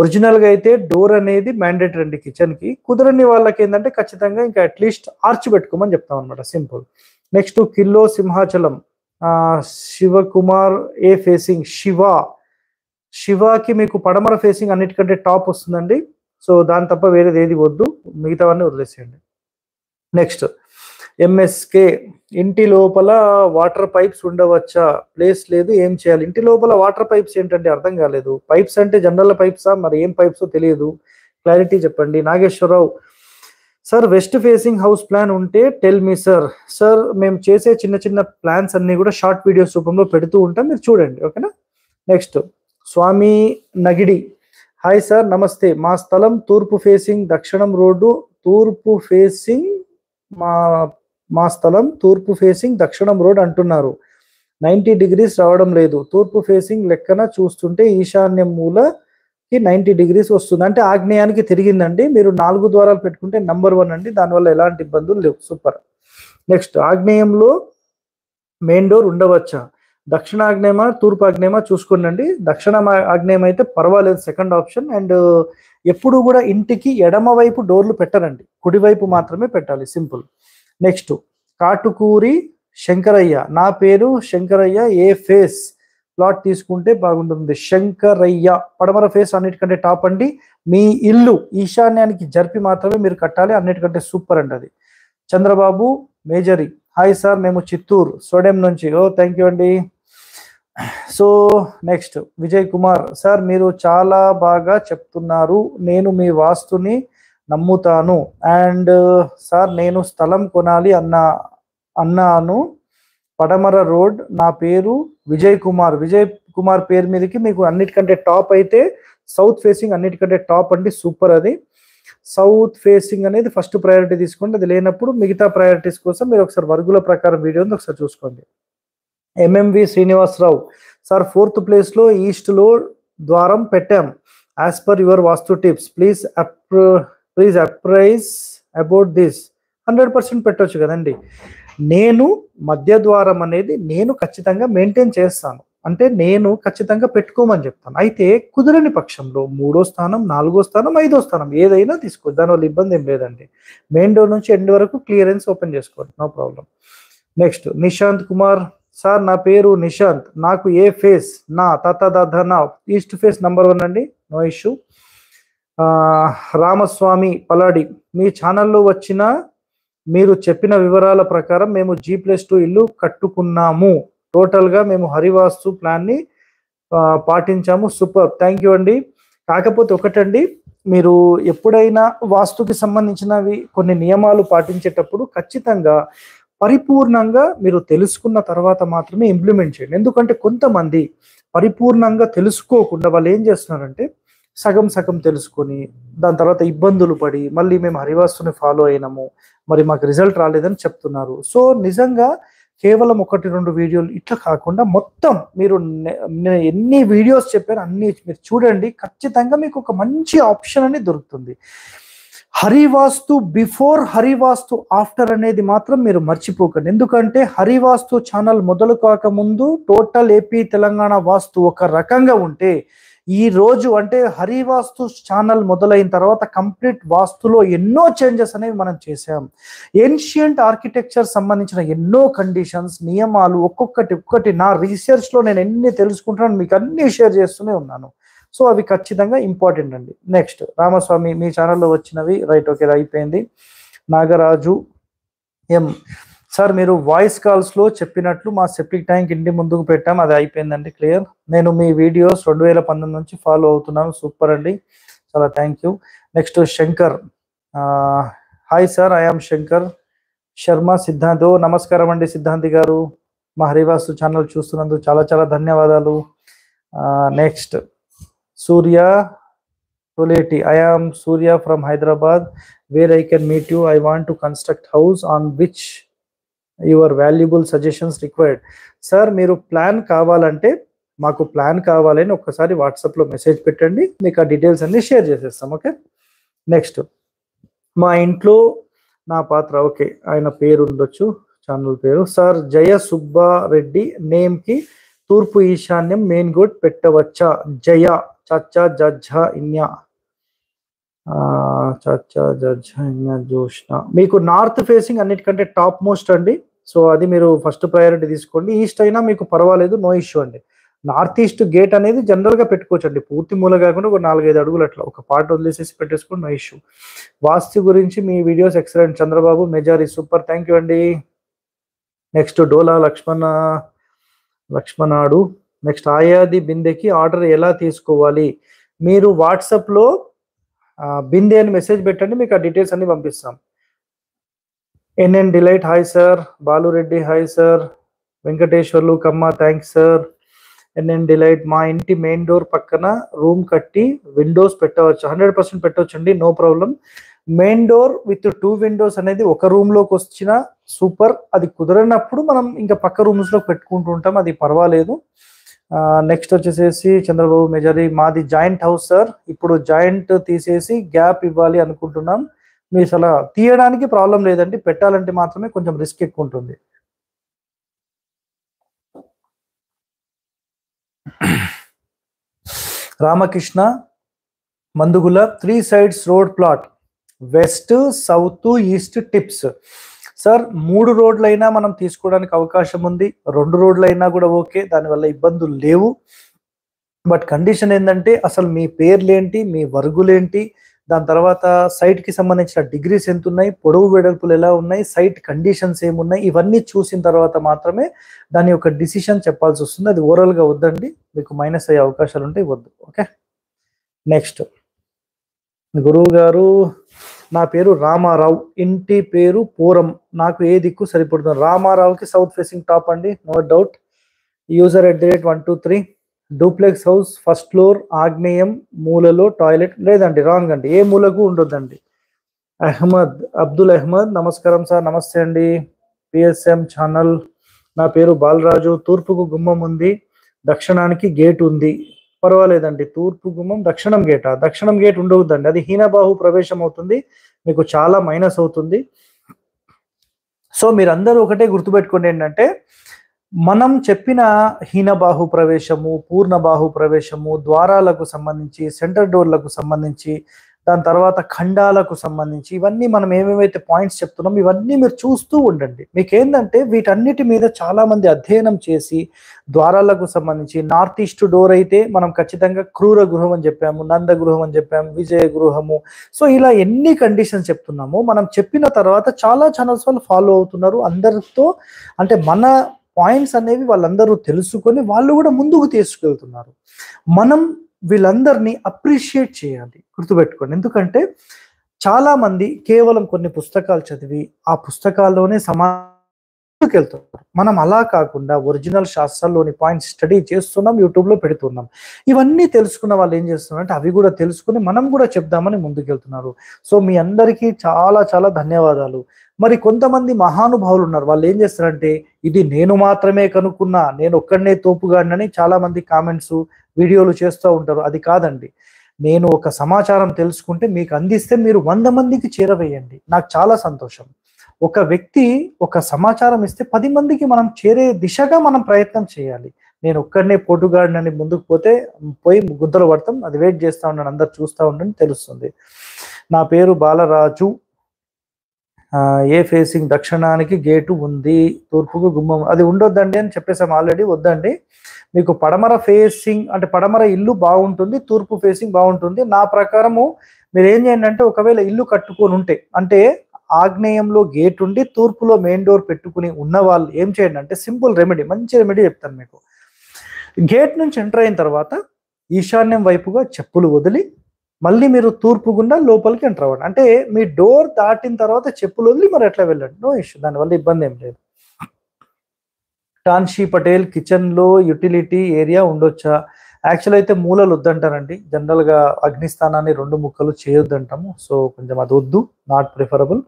ఒరిజినల్గా అయితే డోర్ అనేది మ్యాండేటరీ అండి కిచెన్కి కుదరని వాళ్ళకి ఏంటంటే ఖచ్చితంగా ఇంకా అట్లీస్ట్ ఆర్చి పెట్టుకోమని చెప్తాం అనమాట సింపుల్ నెక్స్ట్ కిల్లో సింహాచలం శివకుమార్ ఏ ఫేసింగ్ శివ శివాకి మీకు పడమర ఫేసింగ్ అన్నిటికంటే టాప్ వస్తుందండి సో దాని తప్ప వేరేది ఏది వద్దు మిగతావన్నీ వదిలేసేయండి నెక్స్ట్ ఎంఎస్కే ఇంటి లోపల వాటర్ పైప్స్ ఉండవచ్చా ప్లేస్ లేదు ఏం చేయాలి ఇంటి లోపల వాటర్ పైప్స్ ఏంటంటే అర్థం కాలేదు పైప్స్ అంటే జనరల్ పైప్సా మరి ఏం పైప్స్ తెలియదు క్లారిటీ చెప్పండి Nageswararao sir west facing house plan ఉంటే టెల్ మీ సార్ సార్ మేము చేసే చిన్న చిన్న ప్లాన్స్ అన్ని కూడా షార్ట్ వీడియోస్ రూపంలో పెడుతూ ఉంటాం మీరు చూడండి ఓకేనా next Swami Nagidi hi sir నమస్తే మా స్థలం తూర్పు ఫేసింగ్ దక్షిణం రోడ్డు తూర్పు ఫేసింగ్ మా మా స్థలం తూర్పు ఫేసింగ్ దక్షిణం రోడ్ అంటున్నారు నైంటీ డిగ్రీస్ రావడం లేదు తూర్పు ఫేసింగ్ లెక్కన చూస్తుంటే ఈశాన్యం మూలకి నైంటీ డిగ్రీస్ వస్తుంది అంటే ఆగ్నేయానికి తిరిగిందండి మీరు నాలుగు ద్వారాలు పెట్టుకుంటే నంబర్ వన్ అండి దానివల్ల ఎలాంటి ఇబ్బందులు లేవు సూపర్ నెక్స్ట్ ఆగ్నేయంలో మెయిన్ డోర్ ఉండవచ్చా దక్షిణ ఆగ్నేయమా తూర్పు ఆగ్నేయమా చూసుకునండి దక్షిణ ఆగ్నేయం అయితే పర్వాలేదు సెకండ్ ఆప్షన్ అండ్ ఎప్పుడు కూడా ఇంటికి ఎడమ వైపు డోర్లు పెట్టరండి కుడివైపు మాత్రమే పెట్టాలి సింపుల్ నెక్స్ట్ కాటుకూరి శంకరయ్య నా పేరు శంకరయ్య ఏ ఫేస్ ప్లాట్ తీసుకుంటే బాగుంటుంది శంకరయ్య పడమర ఫేస్ అన్నిటికంటే టాప్ అండి మీ ఇల్లు ఈశాన్యానికి జరిపి మాత్రమే మీరు కట్టాలి అన్నిటికంటే సూపర్ అండి అది చంద్రబాబు మేజరి హాయ్ సార్ మేము చిత్తూరు సోడెం నుంచి ఓ థ్యాంక్ యూ అండి so next Vijay Kumar sir మీరు చాలా బాగా చెప్తున్నారు నేను మీ వాస్తుని నమ్ముతాను అండ్ సార్ నేను స్థలం కొనాలి అన్నా అన్నాను పడమర రోడ్ నా పేరు విజయ్ కుమార్ విజయ్ కుమార్ పేరు మీదకి మీకు అన్నిటికంటే టాప్ అయితే సౌత్ ఫేసింగ్ అన్నిటికంటే టాప్ అండి సూపర్ అది సౌత్ ఫేసింగ్ అనేది ఫస్ట్ ప్రయారిటీ తీసుకోండి అది లేనప్పుడు మిగతా ప్రయారిటీస్ కోసం మీరు ఒకసారి వర్గుల ప్రకారం వీడియోని ఒకసారి చూసుకోండి ఎంఎంవి శ్రీనివాసరావు సార్ ఫోర్త్ ప్లేస్లో ఈస్ట్లో ద్వారం పెట్టాం as per your vastu tips please please apprise about this hundred percent పెట్టవచ్చు కదండి నేను మధ్య ద్వారం అనేది నేను ఖచ్చితంగా మెయింటైన్ చేస్తాను అంటే నేను ఖచ్చితంగా పెట్టుకోమని చెప్తాను అయితే కుదరని పక్షంలో మూడో స్థానం నాలుగో స్థానం ఐదో స్థానం ఏదైనా తీసుకో దానివల్ల ఇబ్బంది ఏం లేదండి మెయిన్ డోర్ నుంచి ఎండ్ వరకు క్లియరెన్స్ ఓపెన్ చేసుకోవచ్చు no problem next Nishant Kumar sir నా పేరు నిశాంత్ నాకు ఏ ఫేస్ నా నా ఈస్ట్ ఫేస్ నంబర్ వన్ అండి నో ఇష్యూ రామస్వామి పలాడి మీ ఛానల్లో వచ్చిన మీరు చెప్పిన వివరాల ప్రకారం మేము జీ ప్లస్ టూ ఇల్లు కట్టుకున్నాము టోటల్గా మేము హరివాస్తు ప్లాన్ని పాటించాము సూపర్ థ్యాంక్ యూ అండి కాకపోతే ఒకటండి మీరు ఎప్పుడైనా వాస్తుకి సంబంధించినవి కొన్ని నియమాలు పాటించేటప్పుడు ఖచ్చితంగా పరిపూర్ణంగా మీరు తెలుసుకున్న తర్వాత మాత్రమే ఇంప్లిమెంట్ చేయండి ఎందుకంటే కొంతమంది పరిపూర్ణంగా తెలుసుకోకుండా వాళ్ళు ఏం చేస్తున్నారంటే సగం సగం తెలుసుకొని దాని తర్వాత ఇబ్బందులు పడి మళ్ళీ మేము హరివాసుని ఫాలో అయినాము మరి మాకు రిజల్ట్ రాలేదని చెప్తున్నారు సో నిజంగా కేవలం ఒకటి రెండు వీడియోలు ఇట్లా కాకుండా మొత్తం మీరు నేను ఎన్ని వీడియోస్ చెప్పాను అన్ని మీరు చూడండి ఖచ్చితంగా మీకు ఒక మంచి ఆప్షన్ అనేది దొరుకుతుంది హరివాస్తు బిఫోర్ హరివాస్తు ఆఫ్టర్ అనేది మాత్రం మీరు మర్చిపోకండి ఎందుకంటే హరివాస్తు ఛానల్ మొదలు కాకముందు టోటల్ ఏపీ తెలంగాణ వాస్తు ఒక రకంగా ఉంటే ఈ రోజు అంటే హరివాస్తు ఛానల్ మొదలైన తర్వాత కంప్లీట్ వాస్తులో ఎన్నో చేంజెస్ అనేవి మనం చేసాం ఏన్షియంట్ ఆర్కిటెక్చర్ సంబంధించిన ఎన్నో కండిషన్స్ నియమాలు ఒక్కొక్కటి ఒక్కటి నా రీసెర్చ్లో నేను ఎన్ని తెలుసుకుంటున్నాను మీకు అన్ని షేర్ చేస్తూనే ఉన్నాను సో అవి ఖచ్చితంగా ఇంపార్టెంట్ అండి నెక్స్ట్ రామస్వామి మీ ఛానల్లో వచ్చినవి రైట్ ఓకే అయిపోయింది నాగరాజు ఎం సార్ మీరు వాయిస్ కాల్స్లో చెప్పినట్లు మా సెప్టిక్ ట్యాంక్ ఇంటి ముందుకు పెట్టాం అది అయిపోయిందండి క్లియర్ నేను మీ వీడియోస్ రెండు వేల పంతొమ్మిది నుంచి ఫాలో అవుతున్నాను సూపర్ అండి చాలా thank you next Shankar hi sir I am Shankar Sharma Siddhant నమస్కారం అండి సిద్ధాంతి గారు మా హరివాసు ఛానల్ చూస్తున్నందుకు చాలా చాలా ధన్యవాదాలు next Surya Toleti. I am Surya from Hyderabad, where I can meet you. I want to construct house on which your valuable suggestions required. Sir మీరు plan కావాలంటే మాకు ప్లాన్ కావాలని ఒక్కసారి వాట్సాప్లో మెసేజ్ పెట్టండి మీకు ఆ డీటెయిల్స్ అన్ని షేర్ చేసేస్తాం ఓకే నెక్స్ట్ మా ఇంట్లో నా పాత్ర ఓకే ఆయన పేరు ఉండొచ్చు ఛానల్ పేరు సార్ జయ సుబ్బారెడ్డి నేమ్కి తూర్పు ఈశాన్యం మెయిన్ గోట్ పెట్టవచ్చా జయ చచ్చ జజ్జ ఇన్య చచ్చ జజ్జ ఇన్య జోష్ణ మీకు నార్త్ ఫేసింగ్ అన్నిటికంటే టాప్ మోస్ట్ అండి సో అది మీరు ఫస్ట్ ప్రయారిటీ తీసుకోండి ఈస్ట్ అయినా మీకు పర్వాలేదు నో ఇష్యూ అండి నార్త్ ఈస్ట్ గేట్ అనేది జనరల్గా పెట్టుకోవచ్చండి పూర్తి మూల కాకుండా ఒక నాలుగైదు అడుగులు అట్లా ఒక పార్ట్ వదిలేసేసి పెట్టేసుకోండి నో ఇష్యూ వాస్తు గురించి మీ videos excellent Chandrababu Mejari super thank you అండి నెక్స్ట్ డోలా లక్ష్మణ లక్ష్మణాడు నెక్స్ట్ ఆయాది బిందెకి ఆర్డర్ ఎలా తీసుకోవాలి మీరు వాట్సాప్లో బిందె అని మెసేజ్ పెట్టండి మీకు ఆ డీటెయిల్స్ అన్ని పంపిస్తాం NN delight hi sir Balureddy hi sir Venkateswarlu Kamma thanks sir NN delight మా ఇంటి మెయిన్ డోర్ పక్కన రూమ్ కట్టి విండోస్ పెట్టవచ్చు హండ్రెడ్ పర్సెంట్ పెట్టవచ్చండి no problem main door with two windows అనేది ఒక రూమ్లోకి వచ్చిన సూపర్ అది కుదరనప్పుడు మనం ఇంకా పక్క రూమ్స్లో పెట్టుకుంటూ ఉంటాం అది పర్వాలేదు నెక్స్ట్ వచ్చేసేసి చంద్రబాబు మెజారీ మాది జాయింట్ హౌస్ సార్ ఇప్పుడు జాయింట్ తీసేసి గ్యాప్ ఇవ్వాలి అనుకుంటున్నాం మీ అసలు తీయడానికి ప్రాబ్లం లేదండి పెట్టాలంటే మాత్రమే కొంచెం రిస్క్ ఎక్కువ ఉంటుంది Ramakrishna Mandugula three sides road plot west south east tips sir మూడు రోడ్లైనా మనం తీసుకోవడానికి అవకాశం ఉంది రెండు రోడ్లైనా కూడా ఓకే దానివల్ల ఇబ్బందులు లేవు బట్ కండిషన్ ఏంటంటే అసలు మీ పేర్లేంటి మీ వర్గులేంటి దాని తర్వాత సైట్కి సంబంధించిన డిగ్రీస్ ఎంత ఉన్నాయి పొడవు వెడల్పులు ఎలా ఉన్నాయి సైట్ కండిషన్స్ ఏమున్నాయి ఇవన్నీ చూసిన తర్వాత మాత్రమే దాని యొక్క డిసిషన్ చెప్పాల్సి వస్తుంది అది ఓవరాల్గా వద్దండి మీకు మైనస్ అయ్యే అవకాశాలు ఉంటాయి వద్దు ఓకే నెక్స్ట్ గురువు గారు నా పేరు రామారావు ఇంటి పేరు పూరం నాకు ఏ దిక్కు సరిపడుతుంది రామారావుకి సౌత్ ఫేసింగ్ టాప్ అండి no doubt user at the rate one two three duplex house first floor ఆగ్నేయం మూలలో టాయిలెట్ లేదండి రాంగ్ అండి ఏ మూలకు ఉండొద్దండి అహ్మద్ అబ్దుల్ అహ్మద్ నమస్కారం సార్ నమస్తే అండి పిఎస్ఎం ఛానల్ నా పేరు బాలరాజు తూర్పుకు గుమ్మం ఉంది దక్షిణానికి గేట్ ఉంది పర్వాలేదండి తూర్పు గుమ్మం దక్షిణం గేట దక్షిణం గేట్ ఉండవద్దండి అది హీనబాహు ప్రవేశం అవుతుంది మీకు చాలా మైనస్ అవుతుంది సో మీరందరూ ఒకటే గుర్తుపెట్టుకోండి ఏంటంటే మనం చెప్పిన హీనబాహు ప్రవేశము పూర్ణబాహు ప్రవేశము ద్వారాలకు సంబంధించి సెంటర్ డోర్లకు సంబంధించి దాని తర్వాత ఖండాలకు సంబంధించి ఇవన్నీ మనం ఏమేమైతే పాయింట్స్ చెప్తున్నాం ఇవన్నీ మీరు చూస్తూ ఉండండి మీకు ఏంటంటే వీటన్నిటి మీద చాలా మంది అధ్యయనం చేసి ద్వారాలకు సంబంధించి నార్త్ ఈస్ట్ డోర్ అయితే మనం ఖచ్చితంగా క్రూర గృహం అని చెప్పాము నంద గృహం అని చెప్పాము విజయ గృహము సో ఇలా ఎన్ని కండిషన్స్ చెప్తున్నాము మనం చెప్పిన తర్వాత చాలా ఛానల్స్ వాళ్ళు ఫాలో అవుతున్నారు అందరితో అంటే మన పాయింట్స్ అనేవి వాళ్ళందరూ తెలుసుకొని వాళ్ళు కూడా ముందుకు తీసుకెళ్తున్నారు మనం వీళ్ళందరినీ అప్రిషియేట్ చేయాలి గుర్తుపెట్టుకోండి ఎందుకంటే చాలామంది కేవలం కొన్ని పుస్తకాలు చదివి ఆ పుస్తకాల్లోనే సమా మనం అలా కాకుండా ఒరిజినల్ శాస్త్రాల్లోని పాయింట్స్ స్టడీ చేస్తున్నాం యూట్యూబ్లో పెడుతున్నాం ఇవన్నీ తెలుసుకున్న వాళ్ళు ఏం చేస్తున్నారంటే అవి కూడా తెలుసుకుని మనం కూడా చెప్దామని ముందుకెళ్తున్నారు సో మీ అందరికీ చాలా చాలా ధన్యవాదాలు మరి కొంతమంది మహానుభావులు ఉన్నారు వాళ్ళు ఏం చేస్తారంటే ఇది నేను మాత్రమే కనుక్కున్నా నేను ఒక్కడనే తోపుగాడినని చాలా మంది కామెంట్స్ వీడియోలు చేస్తూ ఉంటారు అది కాదండి నేను ఒక సమాచారం తెలుసుకుంటే మీకు అందిస్తే మీరు వంద మందికి చేరవేయండి నాకు చాలా సంతోషం ఒక వ్యక్తి ఒక సమాచారం ఇస్తే పది మందికి మనం చేరే దిశగా మనం ప్రయత్నం చేయాలి నేను ఒక్కడనే పోటుగాడినని ముందుకు పోతే పోయి గుద్దలు పడతాం అది వెయిట్ చేస్తా ఉన్నాను అందరు చూస్తూ ఉండని తెలుస్తుంది నా పేరు బాలరాజు ఏ ఫేసింగ్ దక్షిణానికి గేటు ఉంది తూర్పుకు గుమ్మం అది ఉండొద్దండి అని చెప్పేసాం ఆల్రెడీ వద్దండి మీకు పడమర ఫేసింగ్ అంటే పడమర ఇల్లు బాగుంటుంది తూర్పు ఫేసింగ్ బాగుంటుంది నా ప్రకారము మీరు ఏం చేయండి అంటే ఒకవేళ ఇల్లు కట్టుకొని ఉంటే అంటే ఆగ్నేయంలో గేట్ ఉండి తూర్పులో మెయిన్ డోర్ పెట్టుకుని ఉన్న వాళ్ళు ఏం చేయండి అంటే సింపుల్ రెమెడీ మంచి రెమెడీ చెప్తాను మీకు గేట్ నుంచి ఎంటర్ అయిన తర్వాత ఈశాన్యం వైపుగా చెప్పులు వదిలి మళ్ళీ మీరు తూర్పు గుండా లోపలికి ఎంటర్ అవ్వండి అంటే మీ డోర్ దాటిన తర్వాత చెప్పులు వదిలి మరి ఎట్లా వెళ్ళండి నో ఇష్యూ దానివల్ల ఇబ్బంది ఏం లేదు టాన్షీ పటేల్ కిచెన్లో యుటిలిటీ ఏరియా ఉండొచ్చా యాక్చువల్ అయితే మూలలు వద్దంటారండి జనరల్గా అగ్నిస్థానాన్ని రెండు ముక్కలు చేయొద్దంటాము సో కొంచెం అది వద్దు not preferable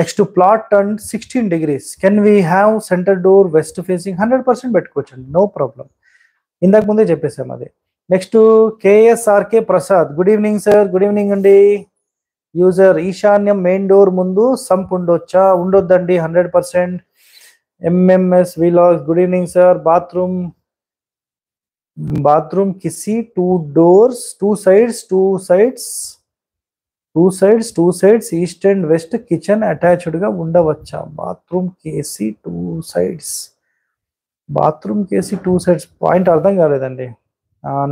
next plot and sixteen degrees can we have centre door west facing hundred percent పెట్టుకోవచ్చండి నో ప్రాబ్లం ఇందాక ముందే చెప్పేసాం అది next KSRK Prasad good evening sir good evening అండి యూజర్ ఈశాన్యం మెయిన్ డోర్ ముందు సంప్ ఉండొచ్చా ఉండొద్దండి hundred percent MMS vlogs good evening sir bathroom bathroom కిసి two doors two sides two sides two sides two sides east and west kitchen అటాచ్డ్గా ఉండవచ్చా bathroom కేసి two sides bathroom కేసి two sides point అర్థం కాలేదండి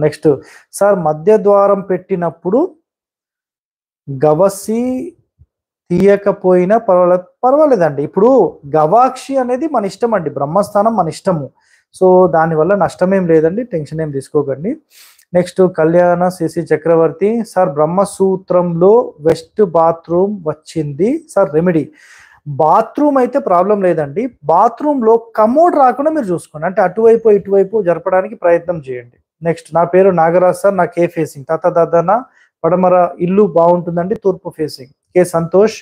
next sir మధ్య ద్వారం పెట్టినప్పుడు గవసి తీయకపోయినా పర్వాలేదు పర్వాలేదండి ఇప్పుడు గవాక్షి అనేది మన ఇష్టం అండి బ్రహ్మస్థానం మన ఇష్టము సో దానివల్ల నష్టం ఏం లేదండి టెన్షన్ ఏం తీసుకోకండి next Kalyana CC Chakravarthy sir బ్రహ్మసూత్రంలో వెస్ట్ బాత్రూమ్ వచ్చింది సార్ రెమెడీ బాత్రూమ్ అయితే ప్రాబ్లం లేదండి బాత్రూంలో కమోడ్ రాకుండా మీరు చూసుకోండి అంటే అటువైపు ఇటువైపు జరపడానికి ప్రయత్నం చేయండి నెక్స్ట్ నా పేరు నాగరాజ్ సార్ నా కే ఫేసింగ్ తాత దాదాన పడమర ఇల్లు బాగుంటుందండి తూర్పు ఫేసింగ్ కే సంతోష్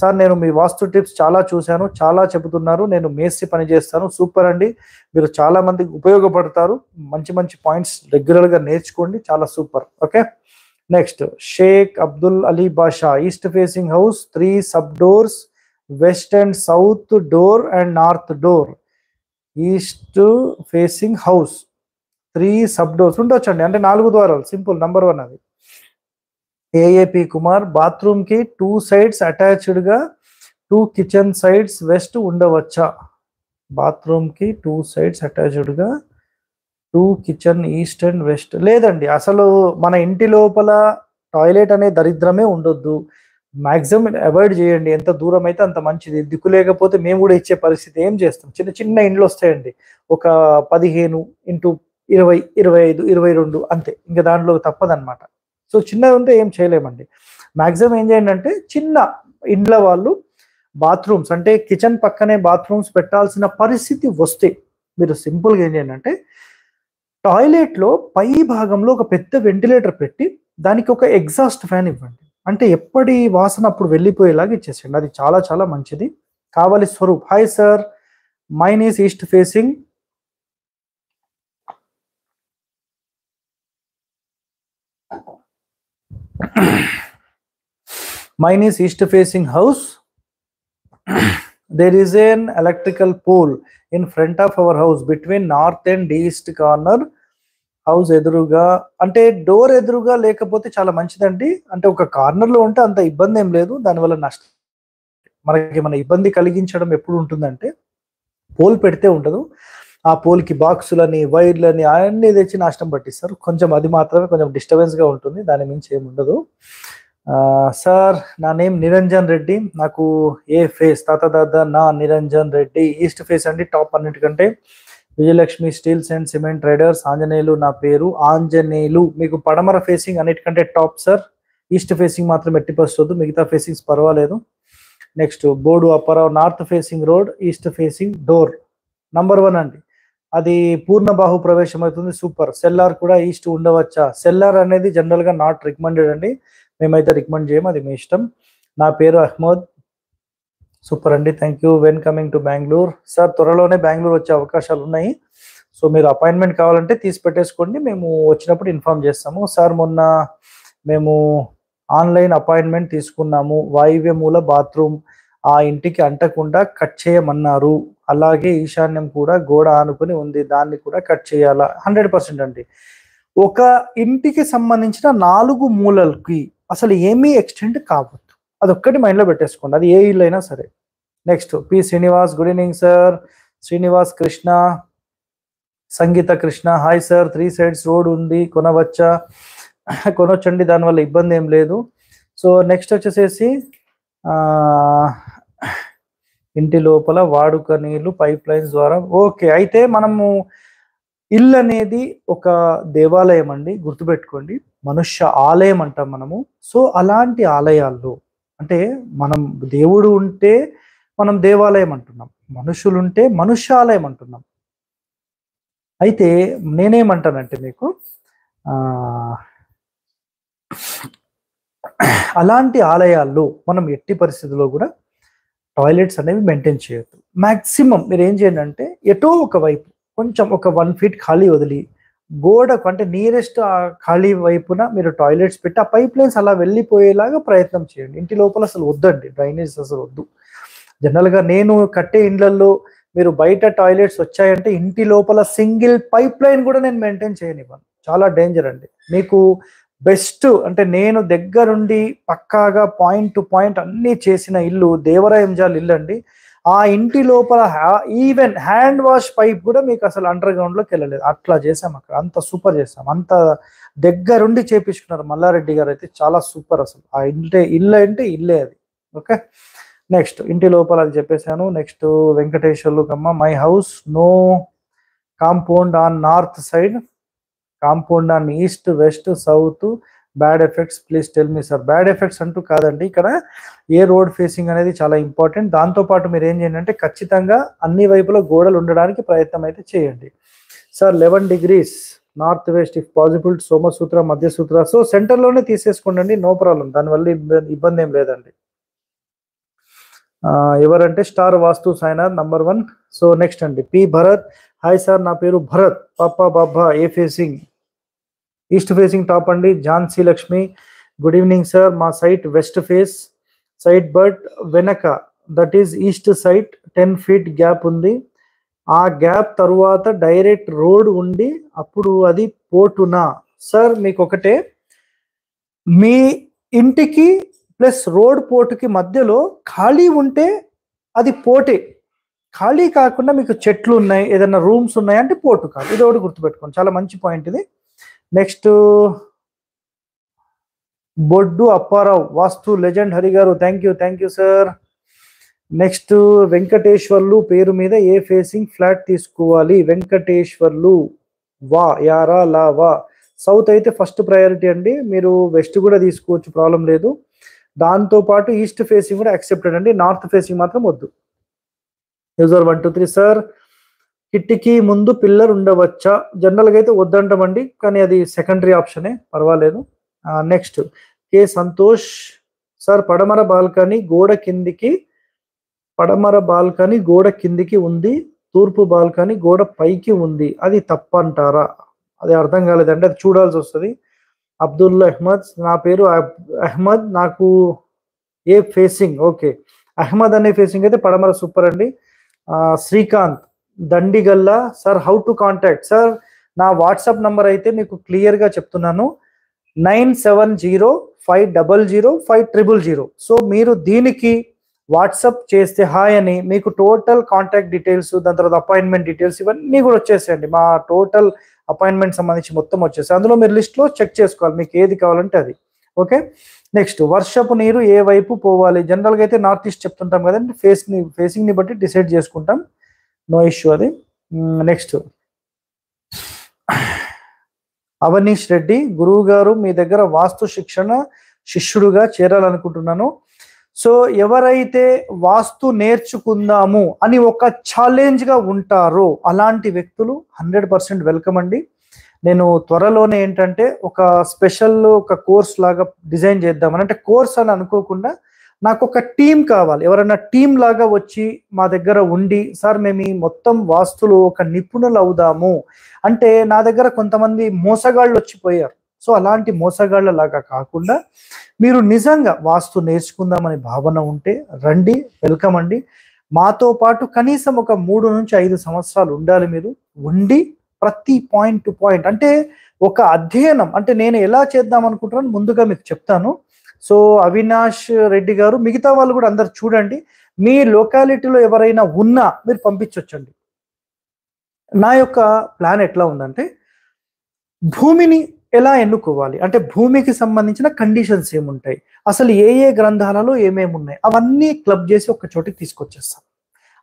సార్ నేను మీ వాస్తు టిప్స్ చాలా చూశాను చాలా చెబుతున్నారు నేను మేస్త్రి పని చేస్తాను సూపర్ అండి మీరు చాలా మందికి ఉపయోగపడతారు మంచి మంచి పాయింట్స్ రెగ్యులర్గా నేర్చుకోండి చాలా super okay next Sheikh Abdul Ali Basha east facing house three sub doors west and south door and north door east facing house three sub doors అండి అంటే నాలుగు ద్వారాలు సింపుల్ నంబర్ వన్ అది ఏఏపి కుమార్ బాత్రూమ్కి టూ సైడ్స్ అటాచ్డ్గా టూ కిచెన్ సైడ్స్ వెస్ట్ ఉండవచ్చా బాత్రూమ్కి two sides అటాచ్డ్గా two kitchen east and west లేదండి అసలు మన ఇంటి లోపల టాయిలెట్ అనే దరిద్రమే ఉండొద్దు మ్యాక్సిమం అవాయిడ్ చేయండి ఎంత దూరం అయితే అంత మంచిది దిక్కు లేకపోతే మేము కూడా ఇచ్చే పరిస్థితి ఏం చేస్తాం చిన్న చిన్న ఇండ్లు వస్తాయండి ఒక పదిహేను ఇంటూ ఇరవై ఇరవై ఐదు ఇరవై రెండు అంతే ఇంకా దాంట్లో తప్పదనమాట సో చిన్నది ఉంటే ఏం చేయలేమండి మ్యాక్సిమం ఏం చేయండి అంటే చిన్న ఇండ్ల వాళ్ళు బాత్రూమ్స్ అంటే కిచెన్ పక్కనే బాత్రూమ్స్ పెట్టాల్సిన పరిస్థితి వస్తే మీరు సింపుల్గా ఏం చేయండి అంటే టాయిలెట్లో పై భాగంలో ఒక పెద్ద వెంటిలేటర్ పెట్టి దానికి ఒక ఎగ్జాస్ట్ ఫ్యాన్ ఇవ్వండి అంటే ఎప్పటి వాసన అప్పుడు వెళ్ళిపోయేలాగా ఇచ్చేసేయండి అది చాలా చాలా మంచిది కావాలి Swaroop hi sir mine is east facing mine is east facing house there is an electrical pole in front of our house between north and east corner house ఎదురుగా అంటే డోర్ ఎదురుగా లేకపోతే చాలా మంచిదండి అంటే ఒక కార్నర్లో ఉంటే అంత ఇబ్బంది ఏం లేదు దానివల్ల నష్టం మనకి మన ఇబ్బంది కలిగించడం ఎప్పుడు ఉంటుందంటే పోల్ పెడితే ఉండదు ఆ పోల్కి బాక్సులని వైర్లని అవన్నీ తెచ్చి నాశనం పట్టిస్తారు కొంచెం అది మాత్రమే కొంచెం డిస్టర్బెన్స్గా ఉంటుంది దాని మించి ఏమి ఉండదు సార్ నా నేమ్ నిరంజన్ రెడ్డి నాకు ఏ ఫేస్ తాత దాదా నా నిరంజన్ రెడ్డి ఈస్ట్ ఫేస్ అండి టాప్ అన్నిటికంటే Vijayalakshmi steels and cement traders Anjaneyulu నా పేరు ఆంజనేయులు మీకు పడమర ఫేసింగ్ అన్నిటికంటే టాప్ సార్ ఈస్ట్ ఫేసింగ్ మాత్రం ఎట్టి మిగతా ఫేసింగ్స్ పర్వాలేదు next Boddu Apparao north facing road east facing door number one అండి అది పూర్ణ బాహు ప్రవేశం అవుతుంది సూపర్ సెల్లార్ కూడా ఈస్ట్ ఉండవచ్చా సెల్లార్ అనేది జనరల్గా నాట్ రికమెండెడ్ అండి మేమైతే రికమెండ్ చేయము అది మీ ఇష్టం నా పేరు అహ్మద్ సూపర్ అండి thank you when coming to Bengaluru sir త్వరలోనే బెంగళూరు వచ్చే అవకాశాలు ఉన్నాయి సో మీరు అపాయింట్మెంట్ కావాలంటే తీసి పెట్టేసుకోండి మేము వచ్చినప్పుడు ఇన్ఫామ్ చేస్తాము సార్ మొన్న మేము ఆన్లైన్ అపాయింట్మెంట్ తీసుకున్నాము వాయువ్య మూల బాత్రూమ్ ఆ ఇంటికి అంటకుండా కట్ చేయమన్నారు అలాగే ఈశాన్యం కూడా గోడ ఆనుకుని ఉంది దాన్ని కూడా కట్ చేయాలా హండ్రెడ్ పర్సెంట్ అండి ఒక ఇంటికి సంబంధించిన నాలుగు మూలలకి అసలు ఏమీ ఎక్స్టెండ్ కావద్దు అదొక్కటి మైండ్లో పెట్టేసుకోండి అది ఏ ఇల్లు అయినా సరే next P Srinivas good evening sir Srinivas Krishna Sangeetha Krishna hi sir three sides road ఉంది కొనవచ్చా కొనొచ్చండి దానివల్ల ఇబ్బంది ఏం లేదు సో నెక్స్ట్ వచ్చేసేసి ఇంటి లోపల వాడుక నీళ్లు పైప్ లైన్స్ ద్వారా ఓకే అయితే మనము ఇల్లు అనేది ఒక దేవాలయం అండి గుర్తుపెట్టుకోండి మనుష్య ఆలయం అంటాం మనము సో అలాంటి ఆలయాల్లో అంటే మనం దేవుడు ఉంటే మనం దేవాలయం అంటున్నాం మనుషులు ఉంటే మనుష్యాలయం అంటున్నాం అయితే నేనేమంటానంటే మీకు అలాంటి ఆలయాల్లో మనం ఎట్టి పరిస్థితుల్లో కూడా టాయిలెట్స్ అనేవి మెయింటైన్ చేయొద్దు మ్యాక్సిమం మీరు ఏం చేయండి అంటే ఎటో ఒక వైపు కొంచెం ఒక వన్ ఫీట్ ఖాళీ వదిలి గోడకు అంటే నియరెస్ట్ ఆ ఖాళీ వైపున మీరు టాయిలెట్స్ పెట్టి ఆ పైప్ లైన్స్ అలా వెళ్ళిపోయేలాగా ప్రయత్నం చేయండి ఇంటి లోపల అసలు వద్దండి డ్రైనేజ్ అసలు వద్దు జనరల్గా నేను కట్టే ఇండ్లలో మీరు బయట టాయిలెట్స్ వచ్చాయంటే ఇంటి లోపల సింగిల్ పైప్ లైన్ కూడా నేను మెయింటైన్ చేయనివ్వను చాలా డేంజర్ అండి మీకు బెస్ట్ అంటే నేను దగ్గరుండి పక్కాగా పాయింట్ టు పాయింట్ అన్నీ చేసిన ఇల్లు దేవరాయంజాల్ ఇల్లు అండి ఆ ఇంటి లోపల ఈవెన్ హ్యాండ్ వాష్ పైప్ కూడా మీకు అసలు అండర్ గ్రౌండ్లోకి వెళ్ళలేదు అట్లా చేసాం అక్కడ అంత సూపర్ చేసాం అంత దగ్గరుండి చేపించుకున్నారు మల్లారెడ్డి గారు అయితే చాలా సూపర్ అసలు ఆ ఇంటి ఇల్లు అంటే ఇల్లే అది ఓకే నెక్స్ట్ ఇంటి లోపల అది చెప్పేశాను next Venkateswarlu Kamma my house no compound on north side compound on east west south bad effects please tell me sir bad effects అంటూ కాదండి ఇక్కడ ఏ రోడ్ ఫేసింగ్ అనేది చాలా ఇంపార్టెంట్ దాంతోపాటు మీరు ఏం చేయండి అంటే ఖచ్చితంగా అన్ని వైపులో గోడలు ఉండడానికి ప్రయత్నం అయితే చేయండి sir eleven degrees north west if possible సోమసూత్ర మధ్యసూత్ర సో సెంటర్లోనే తీసేసుకోండి నో ప్రాబ్లం దానివల్ల ఇబ్బంది ఇబ్బంది ఏం లేదండి ఎవరంటే స్టార్ వాస్తు Sainath number one so next అండి పి భరత్ హాయ్ సార్ నా పేరు భరత్ పాపా బాబా ఏ ఫేసింగ్ ఈస్ట్ ఫేసింగ్ టాప్ అండి Jhansi Lakshmi good evening sir మా site west face site but వెనక that is east site ten feet gap ఉంది ఆ గ్యాప్ తరువాత డైరెక్ట్ రోడ్ ఉండి అప్పుడు అది పోటునా సార్ మీకు ఒకటే మీ ఇంటికి ప్లస్ రోడ్ పోటుకి మధ్యలో ఖాళీ ఉంటే అది పోటే ఖాళీ కాకుండా మీకు చెట్లు ఉన్నాయి ఏదైనా రూమ్స్ ఉన్నాయి అంటే పోర్టు కాదు ఇది ఒకటి గుర్తుపెట్టుకోండి చాలా మంచి పాయింట్ ఇది నెక్స్ట్ బొడ్డు అప్పారావు వాస్తు లెజెండ్ హరి గారు thank you thank you sir next Venkateswarlu పేరు మీద ఏ ఫేసింగ్ ఫ్లాట్ తీసుకోవాలి వెంకటేశ్వర్లు వా యారా లా వా సౌత్ అయితే ఫస్ట్ ప్రయారిటీ అండి మీరు వెస్ట్ కూడా తీసుకోవచ్చు ప్రాబ్లం లేదు దాంతోపాటు ఈస్ట్ ఫేసింగ్ కూడా యాక్సెప్టెడ్ అండి నార్త్ ఫేసింగ్ మాత్రం వద్దు user one two three sir కిటికీ ముందు పిల్లర్ ఉండవచ్చా జనరల్గా అయితే వద్దంటామండి కానీ అది సెకండరీ ఆప్షనే పర్వాలేదు నెక్స్ట్ కే సంతోష్ సార్ పడమర బాల్కనీ గోడ కిందికి పడమర బాల్కనీ గోడ కిందికి ఉంది తూర్పు బాల్కనీ గోడ పైకి ఉంది అది తప్పంటారా అది అర్థం కాలేదంటే అది చూడాల్సి వస్తుంది అబ్దుల్లా అహ్మద్ నా పేరు అహ్మద్ నాకు ఏ ఫేసింగ్ ఓకే అహ్మద్ అనే ఫేసింగ్ అయితే పడమర సూపర్ అండి Srikanth Dandigalla sir how to contact sir నా వాట్సాప్ నంబర్ అయితే మీకు క్లియర్గా చెప్తున్నాను nine seven zero five double zero five triple zero so మీరు దీనికి వాట్సప్ చేస్తే హాయ్ అని మీకు టోటల్ కాంటాక్ట్ డీటెయిల్స్ దాని తర్వాత అపాయింట్మెంట్ డీటెయిల్స్ ఇవన్నీ కూడా వచ్చేసేయండి మా టోటల్ అపాయింట్మెంట్ సంబంధించి మొత్తం వచ్చేసాయి అందులో మీరు లిస్ట్లో చెక్ చేసుకోవాలి మీకు ఏది కావాలంటే అది ఓకే నెక్స్ట్ వర్షపు నీరు ఏ వైపు పోవాలి జనరల్గా అయితే నార్త్ ఈస్ట్ చెప్తుంటాం కదండి ఫేస్ని ఫేసింగ్ని బట్టి డిసైడ్ చేసుకుంటాం నో ఇష్యూ అది నెక్స్ట్ hmm, అవనీష్ రెడ్డి గురువు గారు మీ దగ్గర వాస్తు శిక్షణ శిష్యుడుగా చేరాలనుకుంటున్నాను సో ఎవరైతే వాస్తు నేర్చుకుందాము అని ఒక ఛాలెంజ్గా ఉంటారో అలాంటి వ్యక్తులు హండ్రెడ్ పర్సెంట్ వెల్కమ్ అండి నేను త్వరలోనే ఏంటంటే ఒక స్పెషల్ ఒక కోర్స్ లాగా డిజైన్ చేద్దామని అంటే కోర్స్ అని అనుకోకుండా నాకు ఒక టీం కావాలి ఎవరైనా టీం లాగా వచ్చి మా దగ్గర ఉండి సార్ మేము ఈ మొత్తం వాస్తులు ఒక నిపుణులు అవుదాము అంటే నా దగ్గర కొంతమంది మోసగాళ్ళు వచ్చిపోయారు సో అలాంటి మోసగాళ్ళ లాగా కాకుండా మీరు నిజంగా వాస్తు నేర్చుకుందామనే భావన ఉంటే రండి వెల్కమ్ అండి మాతో పాటు కనీసం ఒక మూడు నుంచి ఐదు సంవత్సరాలు ఉండాలి మీరు ఉండి ప్రతి పాయింట్ టు పాయింట్ అంటే ఒక అధ్యయనం అంటే నేను ఎలా చేద్దాం అనుకుంటున్నాను ముందుగా మీకు చెప్తాను సో అవినాష్ రెడ్డి గారు మిగతా వాళ్ళు కూడా అందరు చూడండి మీ లోకాలిటీలో ఎవరైనా ఉన్నా మీరు పంపించవచ్చండి నా యొక్క ప్లాన్ ఎట్లా ఉందంటే భూమిని ఎలా ఎన్నుకోవాలి అంటే భూమికి సంబంధించిన కండిషన్స్ ఏముంటాయి అసలు ఏ ఏ గ్రంథాలలో ఏమేమి ఉన్నాయి అవన్నీ క్లబ్ చేసి ఒక చోటికి తీసుకొచ్చేస్తాను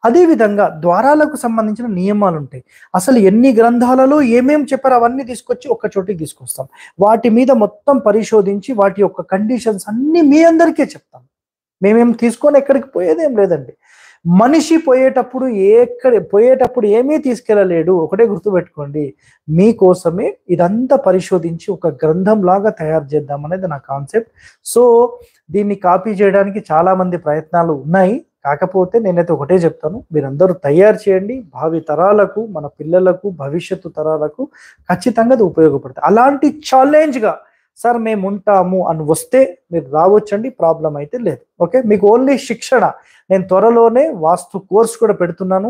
అదేవిధంగా ద్వారాలకు సంబంధించిన నియమాలు ఉంటాయి అసలు ఎన్ని గ్రంథాలలో ఏమేమి చెప్పారు అవన్నీ తీసుకొచ్చి ఒక్క చోటికి తీసుకొస్తాం వాటి మీద మొత్తం పరిశోధించి వాటి యొక్క కండిషన్స్ అన్నీ మీ అందరికీ చెప్తాం మేమేం తీసుకొని ఎక్కడికి పోయేదేం లేదండి మనిషి పోయేటప్పుడు ఎక్కడ పోయేటప్పుడు ఏమీ తీసుకెళ్ళలేడు ఒకటే గుర్తుపెట్టుకోండి మీకోసమే ఇదంతా పరిశోధించి ఒక గ్రంథం లాగా తయారు చేద్దాం అనేది నా కాన్సెప్ట్ సో దీన్ని కాపీ చేయడానికి చాలామంది ప్రయత్నాలు ఉన్నాయి కాకపోతే నేనైతే ఒకటే చెప్తాను మీరందరూ తయారు చేయండి భావి తరాలకు మన పిల్లలకు భవిష్యత్తు తరాలకు ఖచ్చితంగా అది ఉపయోగపడుతుంది అలాంటి ఛాలెంజ్గా సార్ మేము ఉంటాము అని వస్తే మీరు రావచ్చండి ప్రాబ్లం అయితే లేదు ఓకే మీకు ఓన్లీ శిక్షణ నేను త్వరలోనే వాస్తు కోర్స్ కూడా పెడుతున్నాను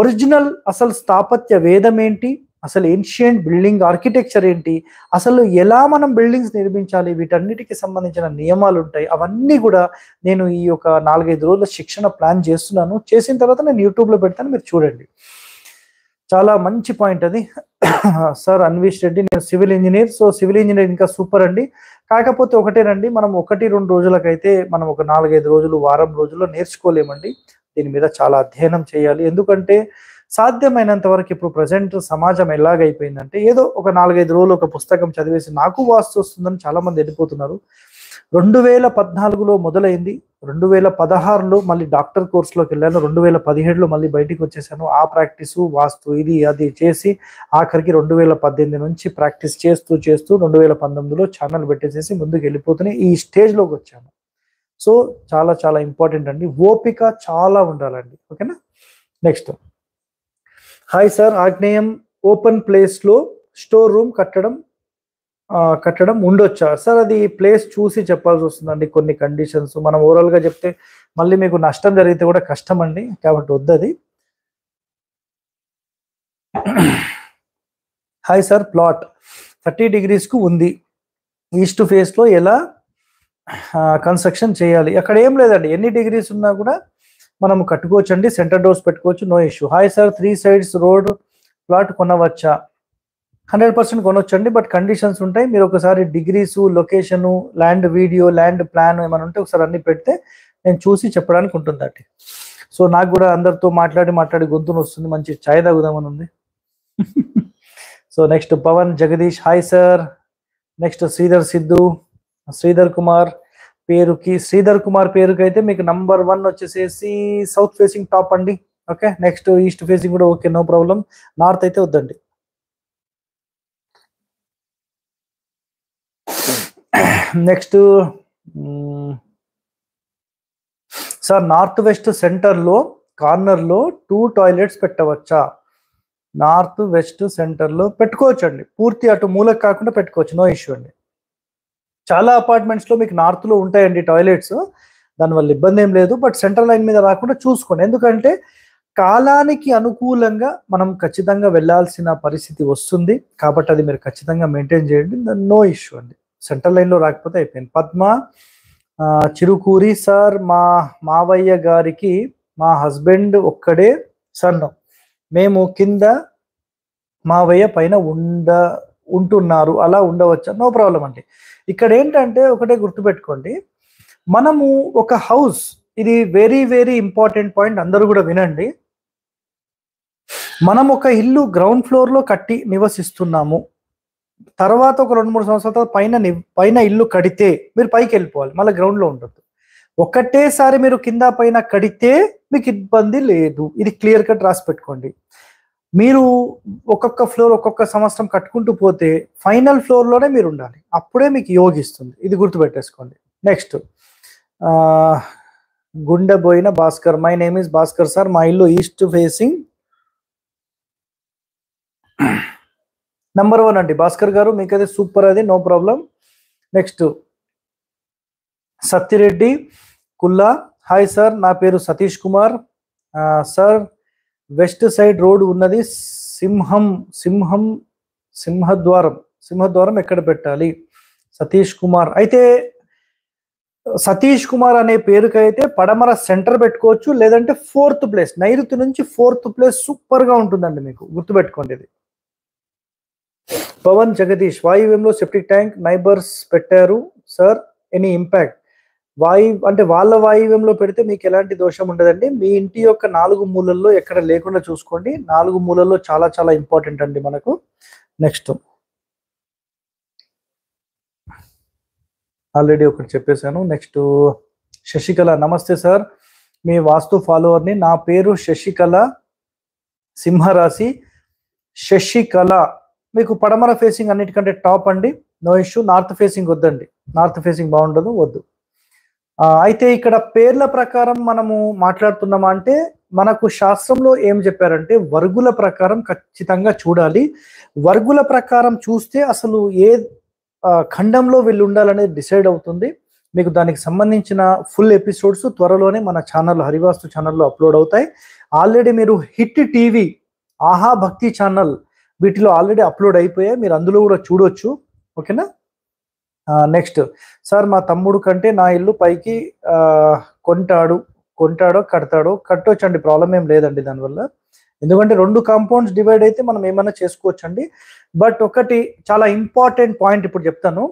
ఒరిజినల్ అసలు స్థాపత్య వేదం ఏంటి అసలు ఏన్షియంట్ బిల్డింగ్ ఆర్కిటెక్చర్ ఏంటి అసలు ఎలా మనం బిల్డింగ్స్ నిర్మించాలి వీటన్నిటికి సంబంధించిన నియమాలు ఉంటాయి అవన్నీ కూడా నేను ఈ యొక్క నాలుగైదు రోజుల శిక్షణ ప్లాన్ చేస్తున్నాను చేసిన తర్వాత నేను యూట్యూబ్లో పెడతాను మీరు చూడండి చాలా మంచి పాయింట్ అది సార్ అన్వేష్ రెడ్డి నేను civil engineer so civil engineer ఇంకా సూపర్ అండి కాకపోతే ఒకటేనండి మనం ఒకటి రెండు రోజులకైతే మనం ఒక నాలుగైదు రోజులు వారం రోజుల్లో నేర్చుకోలేమండి దీని మీద చాలా అధ్యయనం చేయాలి ఎందుకంటే సాధ్యమైనంత వరకు ఇప్పుడు ప్రజెంట్ సమాజం ఎలాగైపోయిందంటే ఏదో ఒక నాలుగైదు రోజులు ఒక పుస్తకం చదివేసి నాకు వాస్తు వస్తుందని చాలా మంది వెళ్ళిపోతున్నారు రెండు వేల పద్నాలుగులో మొదలైంది రెండు వేల పదహారులో మళ్ళీ డాక్టర్ కోర్సులోకి వెళ్ళాను రెండు వేల పదిహేడులో మళ్ళీ బయటికి వచ్చేసాను ఆ ప్రాక్టీసు వాస్తు ఇది అది చేసి ఆఖరికి రెండు వేల పద్దెనిమిది నుంచి ప్రాక్టీస్ చేస్తూ చేస్తూ రెండు వేల పంతొమ్మిదిలో ఛానల్ పెట్టేసేసి ముందుకు వెళ్ళిపోతూనే ఈ స్టేజ్లోకి వచ్చాను సో చాలా చాలా ఇంపార్టెంట్ అండి ఓపిక చాలా ఉండాలండి ఓకేనా నెక్స్ట్ హాయ్ సార్ ఆగ్నేయం ఓపెన్ ప్లేస్లో స్టోర్ రూమ్ కట్టడం కట్టడం ఉండొచ్చా సార్ అది ప్లేస్ చూసి చెప్పాల్సి వస్తుందండి కొన్ని కండిషన్స్ మనం ఓవరాల్గా చెప్తే మళ్ళీ మీకు నష్టం జరిగితే కూడా కష్టం అండి కాబట్టి వద్దది హాయ్ సార్ ప్లాట్ థర్టీ డిగ్రీస్కు ఉంది ఈస్ట్ ఫేస్లో ఎలా కన్స్ట్రక్షన్ చేయాలి అక్కడ ఏం లేదండి ఎన్ని డిగ్రీస్ ఉన్నా కూడా మనం కట్టుకోవచ్చు అండి సెంటర్ డోర్స్ పెట్టుకోవచ్చు no issue hi sir three sides road plot కొనవచ్చా హండ్రెడ్ పర్సెంట్ అండి బట్ కండిషన్స్ ఉంటాయి మీరు ఒకసారి degrees location land video land plan ఏమైనా ఉంటే ఒకసారి అన్ని పెడితే నేను చూసి చెప్పడానికి ఉంటుంది అండి సో నాకు కూడా అందరితో మాట్లాడి మాట్లాడి గొంతును వస్తుంది మంచి ఛాయ్ తాగుదామని ఉంది so next Pavan Jagadish hi sir next Sridhar Siddhu Sridhar Kumar పేరుకి శ్రీధర్ కుమార్ పేరుకి అయితే మీకు నంబర్ వన్ వచ్చేసేసి సౌత్ ఫేసింగ్ టాప్ అండి ఓకే నెక్స్ట్ ఈస్ట్ ఫేసింగ్ కూడా ఓకే నో ప్రాబ్లం నార్త్ అయితే వద్దండి నెక్స్ట్ సార్ నార్త్ వెస్ట్ సెంటర్లో కార్నర్లో టూ టాయిలెట్స్ పెట్టవచ్చా నార్త్ వెస్ట్ సెంటర్లో పెట్టుకోవచ్చండి పూర్తి అటు మూలకు కాకుండా పెట్టుకోవచ్చు నో ఇష్యూ అండి చాలా అపార్ట్మెంట్స్లో మీకు నార్త్లో ఉంటాయండి టాయిలెట్స్ దానివల్ల ఇబ్బంది ఏం లేదు బట్ సెంట్రల్ లైన్ మీద రాకుండా చూసుకోండి ఎందుకంటే కాలానికి అనుకూలంగా మనం ఖచ్చితంగా వెళ్లాల్సిన పరిస్థితి వస్తుంది కాబట్టి అది మీరు ఖచ్చితంగా మెయింటైన్ చేయండి నో ఇష్యూ అండి సెంట్రల్ లైన్లో రాకపోతే అయిపోయింది పద్మ చిరుకూరి సార్ మా మావయ్య గారికి మా హస్బెండ్ ఒక్కడే సన్ను మేము కింద మావయ్య పైన ఉండ ఉంటున్నారు అలా ఉండవచ్చు నో ప్రాబ్లం అండి ఇక్కడ ఏంటంటే ఒకటే గుర్తుపెట్టుకోండి మనము ఒక హౌస్ ఇది వెరీ వెరీ ఇంపార్టెంట్ పాయింట్ అందరూ కూడా వినండి మనం ఒక ఇల్లు గ్రౌండ్ ఫ్లోర్లో కట్టి నివసిస్తున్నాము తర్వాత ఒక రెండు మూడు సంవత్సరాల పైన పైన ఇల్లు కడితే మీరు పైకి వెళ్ళిపోవాలి మళ్ళీ గ్రౌండ్లో ఉండొద్దు ఒకటేసారి మీరు కింద పైన కడితే మీకు ఇబ్బంది లేదు ఇది క్లియర్ కట్ రాసి పెట్టుకోండి మీరు ఒక్కొక్క ఫ్లోర్ ఒక్కొక్క సంవత్సరం కట్టుకుంటూ పోతే ఫైనల్ ఫ్లోర్లోనే మీరు ఉండాలి అప్పుడే మీకు యోగిస్తుంది ఇది గుర్తుపెట్టేసుకోండి నెక్స్ట్ గుండె పోయిన Bhaskar my name is Bhaskar sir మా ఇల్లు ఈస్ట్ ఫేసింగ్ నంబర్ వన్ అండి భాస్కర్ గారు మీకు అది సూపర్ అది నో ప్రాబ్లం నెక్స్ట్ సత్తిరెడ్డి కుల్లా హాయ్ సార్ నా పేరు Satish Kumar sir west side road ఉన్నది సింహం సింహం సింహద్వారం సింహద్వారం ఎక్కడ పెట్టాలి సతీష్ కుమార్ అయితే సతీష్ కుమార్ అనే పేరుకైతే పడమర సెంటర్ పెట్టుకోవచ్చు లేదంటే ఫోర్త్ ప్లేస్ నైరుతి నుంచి ఫోర్త్ ప్లేస్ సూపర్ గా ఉంటుందండి మీకు గుర్తుపెట్టుకోండి ఇది పవన్ జగదీష్ వాయువ్యంలో సెప్టిక్ ట్యాంక్ నైబర్స్ పెట్టారు సార్ ఎనీ ఇంపాక్ట్ వాయు అంటే వాళ్ళ వాయువ్యంలో పెడితే మీకు ఎలాంటి దోషం ఉండదండి మీ ఇంటి యొక్క నాలుగు మూలల్లో ఎక్కడ లేకుండా చూసుకోండి నాలుగు మూలల్లో చాలా చాలా ఇంపార్టెంట్ అండి మనకు నెక్స్ట్ ఆల్రెడీ ఒకటి చెప్పేశాను నెక్స్ట్ శశికళ నమస్తే సార్ మీ వాస్తు ఫాలోవర్ని నా పేరు శశికళ సింహరాశి శశికళ మీకు పడమర ఫేసింగ్ అన్నిటికంటే టాప్ అండి నో ఇష్యూ నార్త్ ఫేసింగ్ వద్దండి నార్త్ ఫేసింగ్ బాగుండదు వద్దు అయితే ఇక్కడ పేర్ల ప్రకారం మనము మాట్లాడుతున్నామా అంటే మనకు శాస్త్రంలో ఏం చెప్పారంటే వర్గుల ప్రకారం ఖచ్చితంగా చూడాలి వర్గుల ప్రకారం చూస్తే అసలు ఏ ఖండంలో వీళ్ళు ఉండాలనేది డిసైడ్ అవుతుంది మీకు దానికి సంబంధించిన ఫుల్ ఎపిసోడ్స్ త్వరలోనే మన ఛానల్ హరివాస్తు ఛానల్లో అప్లోడ్ అవుతాయి ఆల్రెడీ మీరు హిట్ టీవీ ఆహా భక్తి ఛానల్ వీటిలో ఆల్రెడీ అప్లోడ్ అయిపోయాయి మీరు అందులో కూడా చూడొచ్చు ఓకేనా నెక్స్ట్ సార్ మా తమ్ముడు కంటే నా ఇల్లు పైకి కొంటాడు కొంటాడో కడతాడో కట్టొచ్చండి ప్రాబ్లం ఏం లేదండి దానివల్ల ఎందుకంటే రెండు కాంపౌండ్స్ డివైడ్ అయితే మనం ఏమైనా చేసుకోవచ్చండి బట్ ఒకటి చాలా ఇంపార్టెంట్ పాయింట్ ఇప్పుడు చెప్తాను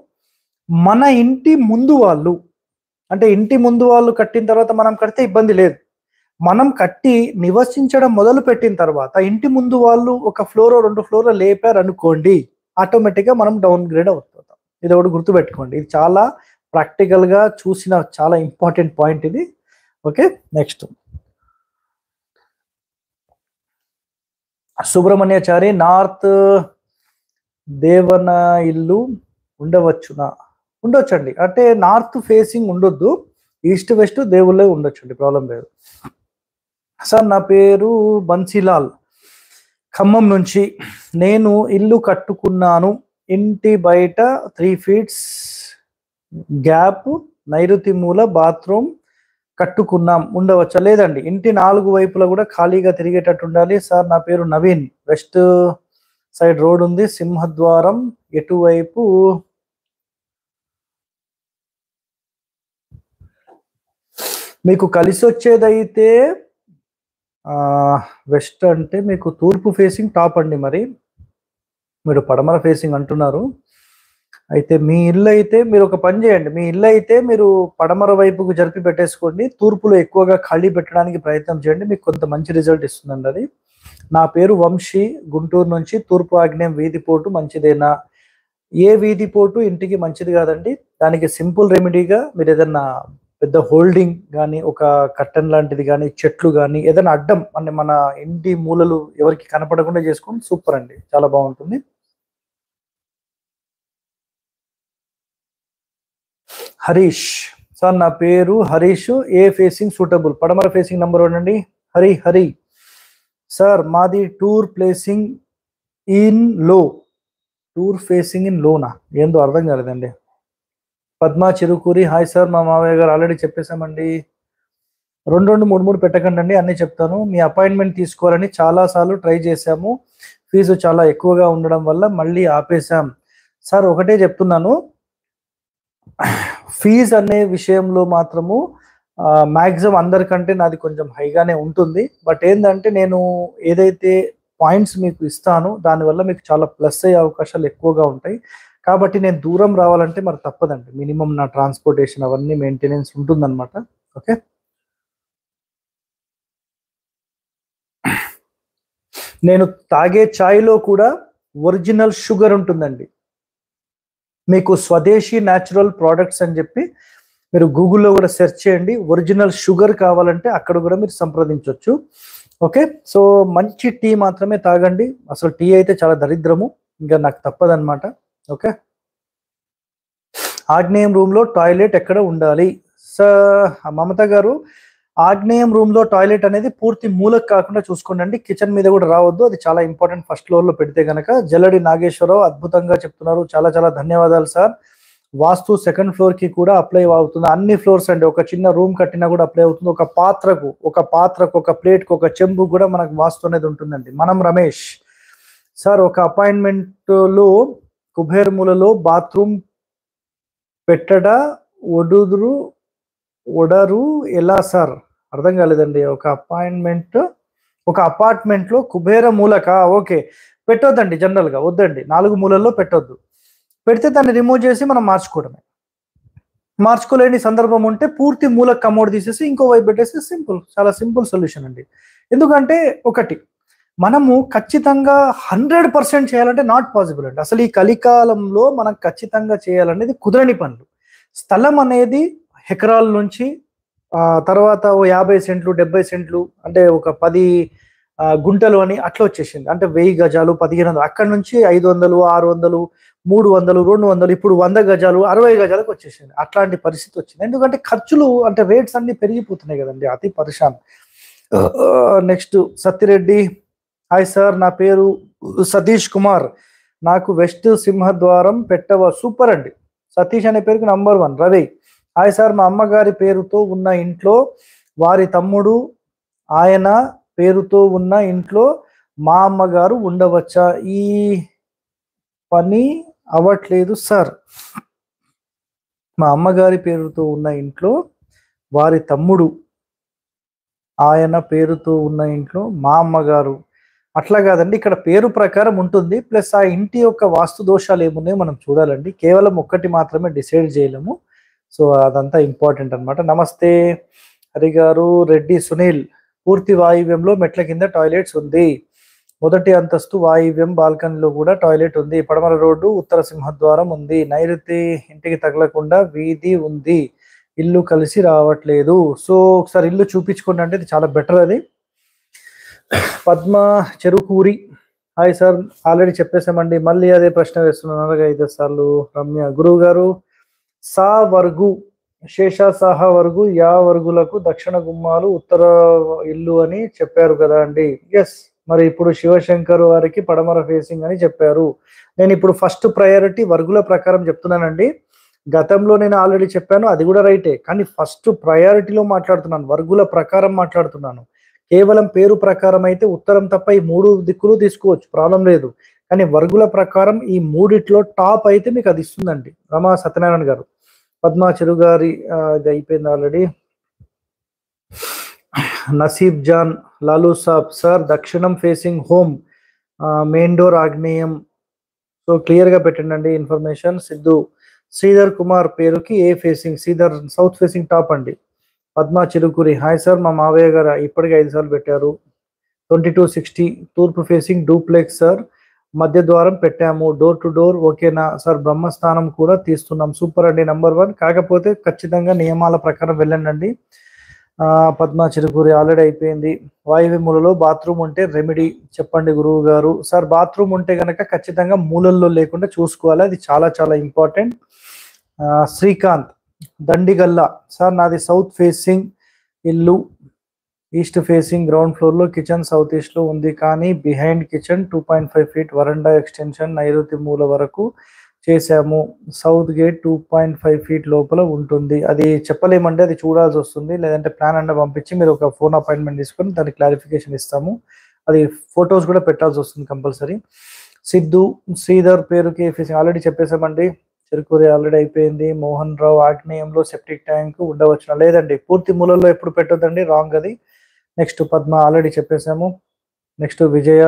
మన ఇంటి ముందు వాళ్ళు అంటే ఇంటి ముందు వాళ్ళు కట్టిన తర్వాత మనం కడితే ఇబ్బంది లేదు మనం కట్టి నివసించడం మొదలు పెట్టిన తర్వాత ఇంటి ముందు వాళ్ళు ఒక ఫ్లోర్ రెండు ఫ్లోర్ లేపారు అనుకోండి ఆటోమేటిక్గా మనం డౌన్ గ్రేడ్ అవుతాం ఇది ఒకటి గుర్తుపెట్టుకోండి ఇది చాలా ప్రాక్టికల్గా చూసిన చాలా ఇంపార్టెంట్ పాయింట్ ఇది ఓకే నెక్స్ట్ సుబ్రహ్మణ్యాచారి నార్త్ దేవన ఇల్లు ఉండవచ్చునా ఉండొచ్చండి అంటే నార్త్ ఫేసింగ్ ఉండొద్దు ఈస్ట్ వెస్ట్ దేవుళ్ళే ఉండొచ్చండి ప్రాబ్లం లేదు సార్ నా పేరు బన్సీలాల్ ఖమ్మం నుంచి నేను ఇల్లు కట్టుకున్నాను ఇంటి బయట త్రీ ఫీట్స్ గ్యాప్ నైరుతి మూల బాత్రూమ్ కట్టుకున్నాం ఉండవచ్చా లేదండి ఇంటి నాలుగు వైపులా కూడా ఖాళీగా తిరిగేటట్టు ఉండాలి సార్ నా పేరు నవీన్ వెస్ట్ సైడ్ రోడ్ ఉంది సింహద్వారం ఎటువైపు మీకు కలిసి వచ్చేదైతే వెస్ట్ అంటే మీకు తూర్పు ఫేసింగ్ టాప్ అండి మరి మీరు పడమర ఫేసింగ్ అంటున్నారు అయితే మీ ఇల్లు అయితే మీరు ఒక పని చేయండి మీ ఇల్లు అయితే మీరు పడమర వైపుకు జరిపి పెట్టేసుకోండి తూర్పులో ఎక్కువగా ఖాళీ పెట్టడానికి ప్రయత్నం చేయండి మీకు కొంత మంచి రిజల్ట్ ఇస్తుందండి అది నా పేరు వంశీ గుంటూరు నుంచి తూర్పు ఆగ్నేయం వీధి పోటు మంచిదేనా ఏ వీధి పోటు ఇంటికి మంచిది కాదండి దానికి సింపుల్ రెమెడీగా మీరు ఏదన్నా పెద్ద హోల్డింగ్ కానీ ఒక కట్టన్ లాంటిది కానీ చెట్లు కానీ ఏదైనా అడ్డం అంటే మన ఇంటి మూలలు ఎవరికి కనపడకుండా చేసుకోండి సూపర్ అండి చాలా బాగుంటుంది హరీష్ సార్ నా పేరు హరీష్ ఏ ఫేసింగ్ సూటబుల్ పడమర ఫేసింగ్ నెంబర్ వన్ అండి హరి హరి సార్ మాది టూర్ ప్లేసింగ్ ఇన్ లో టూర్ ఫేసింగ్ ఇన్ లోనా ఏందో అర్థం కాలేదండి పద్మ చిరుకూరి హాయ్ సార్ మా మామయ్య గారు ఆల్రెడీ చెప్పేశామండి రెండు రెండు మూడు మూడు పెట్టకండి అండి అన్నీ చెప్తాను మీ అపాయింట్మెంట్ తీసుకోవాలని చాలాసార్లు ట్రై చేశాము ఫీజు చాలా ఎక్కువగా ఉండడం వల్ల మళ్ళీ ఆపేశాం సార్ ఒకటే చెప్తున్నాను ఫీజు అనే విషయంలో మాత్రము మ్యాక్సిమం అందరికంటే నాది కొంచెం హైగానే ఉంటుంది బట్ ఏంటంటే నేను ఏదైతే పాయింట్స్ మీకు ఇస్తాను దానివల్ల మీకు చాలా ప్లస్ అయ్యే అవకాశాలు ఎక్కువగా ఉంటాయి కాబట్టి నేను దూరం రావాలంటే మరి తప్పదండి మినిమం నా ట్రాన్స్పోర్టేషన్ అవన్నీ మెయింటెనెన్స్ ఉంటుందన్నమాట ఓకే నేను తాగే ఛాయ్లో కూడా ఒరిజినల్ షుగర్ ఉంటుందండి మీకు స్వదేశీ న్యాచురల్ ప్రోడక్ట్స్ అని చెప్పి మీరు గూగుల్లో కూడా సెర్చ్ చేయండి ఒరిజినల్ షుగర్ కావాలంటే అక్కడ కూడా మీరు సంప్రదించవచ్చు ఓకే సో మంచి టీ మాత్రమే తాగండి అసలు టీ అయితే చాలా దరిద్రము ఇంకా నాకు తప్పదనమాట ఓకే ఆగ్నేయం రూమ్లో టాయిలెట్ ఎక్కడ ఉండాలి సార్ మమత గారు ఆగ్నేయం రూమ్లో టాయిలెట్ అనేది పూర్తి మూలకు కాకుండా చూసుకోండి కిచెన్ మీద కూడా రావద్దు అది చాలా ఇంపార్టెంట్ ఫస్ట్ ఫ్లోర్లో పెడితే కనుక జల్లడి నాగేశ్వరరావు అద్భుతంగా చెప్తున్నారు చాలా చాలా ధన్యవాదాలు సార్ వాస్తు సెకండ్ ఫ్లోర్కి కూడా అప్లై అవుతుంది అన్ని ఫ్లోర్స్ అండి ఒక చిన్న రూమ్ కట్టినా కూడా అప్లై అవుతుంది ఒక పాత్రకు ఒక పాత్రకు ఒక ప్లేట్కు ఒక చెంబు కూడా మనకు వాస్తు అనేది ఉంటుందండి మనం రమేష్ సార్ ఒక అపాయింట్మెంట్లో కుబేరములలో బాత్రూమ్ పెట్టడ ఒడుదురు ఒడరు ఎలా సార్ అర్థం కాలేదండి ఒక అపాయింట్మెంట్ ఒక అపార్ట్మెంట్లో కుబేర మూలక ఓకే పెట్టొద్దండి జనరల్గా వద్దండి నాలుగు మూలల్లో పెట్టొద్దు పెడితే దాన్ని రిమూవ్ చేసి మనం మార్చుకోవడమే మార్చుకోలేని సందర్భం ఉంటే పూర్తి మూలక కమోడ్ తీసేసి ఇంకో వైపు పెట్టేసి సింపుల్ చాలా సింపుల్ సొల్యూషన్ అండి ఎందుకంటే ఒకటి మనము ఖచ్చితంగా హండ్రెడ్ పర్సెంట్ చేయాలంటే నాట్ పాసిబుల్ అండి అసలు ఈ కలికాలంలో మనం ఖచ్చితంగా చేయాలనేది కుదరని పనులు స్థలం అనేది హెకరాల నుంచి తర్వాత ఓ యాభై సెంట్లు డెబ్బై సెంట్లు అంటే ఒక పది గుంటలు అని అట్లా వచ్చేసింది అంటే వెయ్యి గజాలు పదిహేను వందలు అక్కడ నుంచి ఐదు వందలు ఆరు వందలు మూడు వందలు రెండు వందలు ఇప్పుడు వంద గజాలు అరవై గజాలకు వచ్చేసింది అట్లాంటి పరిస్థితి వచ్చింది ఎందుకంటే ఖర్చులు అంటే రేట్స్ అన్ని పెరిగిపోతున్నాయి కదండి అతి పరిశాన్ నెక్స్ట్ సత్తిరెడ్డి హాయ్ సార్ నా పేరు సతీష్ కుమార్ నాకు వెస్ట్ సింహద్వారం పెట్టవ సూపర్ అండి సతీష్ అనే పేరుకి number one Ravi hi sir మా అమ్మగారి పేరుతో ఉన్న ఇంట్లో వారి తమ్ముడు ఆయన పేరుతో ఉన్న ఇంట్లో మా అమ్మగారు ఉండవచ్చా ఈ పని అవ్వట్లేదు సార్ మా అమ్మగారి పేరుతో ఉన్న ఇంట్లో వారి తమ్ముడు ఆయన పేరుతో ఉన్న ఇంట్లో మా అమ్మగారు అట్లా కాదండి ఇక్కడ పేరు ప్రకారం ఉంటుంది ప్లస్ ఆ ఇంటి యొక్క వాస్తు దోషాలు ఏమున్నాయో మనం చూడాలండి కేవలం ఒక్కటి మాత్రమే డిసైడ్ చేయలేము సో అదంతా ఇంపార్టెంట్ అనమాట నమస్తే హరి గారు రెడ్డి సునీల్ పూర్తి వాయువ్యంలో మెట్ల కింద టాయిలెట్స్ ఉంది మొదటి అంతస్తు వాయువ్యం బాల్కనీలో కూడా టాయిలెట్ ఉంది పడమర రోడ్డు ఉత్తర సింహద్వారం ఉంది నైరుతి ఇంటికి తగలకుండా వీధి ఉంది ఇల్లు కలిసి రావట్లేదు సో ఒకసారి ఇల్లు చూపించుకోండి అంటే ఇది చాలా బెటర్ అది Padma Cherukuri hi sir already చెప్పేసామండి మళ్ళీ అదే ప్రశ్న వేస్తున్నాను ఐదు సార్లు రమ్య గురువు గారు సా వర్గు శేష సహా వర్గు యా వర్గులకు దక్షిణ గుమ్మాలు ఉత్తర ఇల్లు అని చెప్పారు కదా అండి ఎస్ మరి ఇప్పుడు శివశంకర్ వారికి పడమర ఫేసింగ్ అని చెప్పారు నేను ఇప్పుడు ఫస్ట్ ప్రయారిటీ వర్గుల ప్రకారం చెప్తున్నానండి గతంలో నేను ఆల్రెడీ చెప్పాను అది కూడా రైటే కానీ ఫస్ట్ ప్రయారిటీలో మాట్లాడుతున్నాను వర్గుల ప్రకారం మాట్లాడుతున్నాను కేవలం పేరు ప్రకారం అయితే ఉత్తరం తప్ప ఈ మూడు దిక్కులు తీసుకోవచ్చు ప్రాబ్లం లేదు కానీ వర్గుల ప్రకారం ఈ మూడిట్లో టాప్ అయితే మీకు అది ఇస్తుందండి రమా సత్యనారాయణ గారు పద్మా చెరు గారి ఇది అయిపోయింది ఆల్రెడీ నసీబ్ జాన్ లాలూ సాబ్ సార్ దక్షిణం ఫేసింగ్ హోమ్ మెయిన్ డోర్ ఆగ్నేయం సో క్లియర్గా పెట్టండి ఇన్ఫర్మేషన్ సిద్ధు శ్రీధర్ కుమార్ పేరుకి ఏ facing Sridhar south facing top అండి పద్మ చిలుకూరి హాయ్ సార్ మా మావయ్య గారు ఇప్పటికే ఐదు సార్లు పెట్టారు ట్వంటీ టూ సిక్స్టీ తూర్పు ఫేసింగ్ డూప్లెక్స్ సార్ మధ్య ద్వారం పెట్టాము డోర్ టు డోర్ ఓకేనా సార్ బ్రహ్మస్థానం కూడా తీస్తున్నాం సూపర్ అండి నెంబర్ వన్ కాకపోతే ఖచ్చితంగా నియమాల ప్రకారం వెళ్ళండి పద్మా చిరుకూరి ఆల్రెడీ అయిపోయింది వాయువ్య మూలలో బాత్రూమ్ ఉంటే రెమెడీ చెప్పండి గురువు గారు సార్ బాత్రూమ్ ఉంటే కనుక ఖచ్చితంగా మూలల్లో లేకుండా చూసుకోవాలి అది చాలా చాలా ఇంపార్టెంట్ శ్రీకాంత్ దండిగల్ల సార్ నాది సౌత్ ఫేసింగ్ ఇల్లు ఈస్ట్ ఫేసింగ్ గ్రౌండ్ ఫ్లోర్లో కిచెన్ సౌత్ ఈస్ట్లో ఉంది కానీ behind kitchen two point five feet వరండా ఎక్స్టెన్షన్ నైరుతి మూల వరకు చేశాము south gate two point five feet లోపల ఉంటుంది అది చెప్పలేమంటే అది చూడాల్సి వస్తుంది లేదంటే ప్లాన్ అన్న పంపించి మీరు ఒక ఫోన్ అపాయింట్మెంట్ తీసుకొని దానికి క్లారిఫికేషన్ ఇస్తాము అది ఫొటోస్ కూడా పెట్టాల్సి వస్తుంది కంపల్సరీ సిద్ధు శ్రీధర్ పేరుకి ఫేసింగ్ ఆల్రెడీ చెప్పేసామండి చిరుకూరి ఆల్రెడీ అయిపోయింది మోహన్ రావు ఆగ్నేయంలో సెప్టిక్ ట్యాంక్ ఉండవచ్చు లేదండి పూర్తి మూలల్లో ఎప్పుడు పెట్టొద్దండి రాంగ్ అది నెక్స్ట్ పద్మ ఆల్రెడీ చెప్పేశాము next Vijaya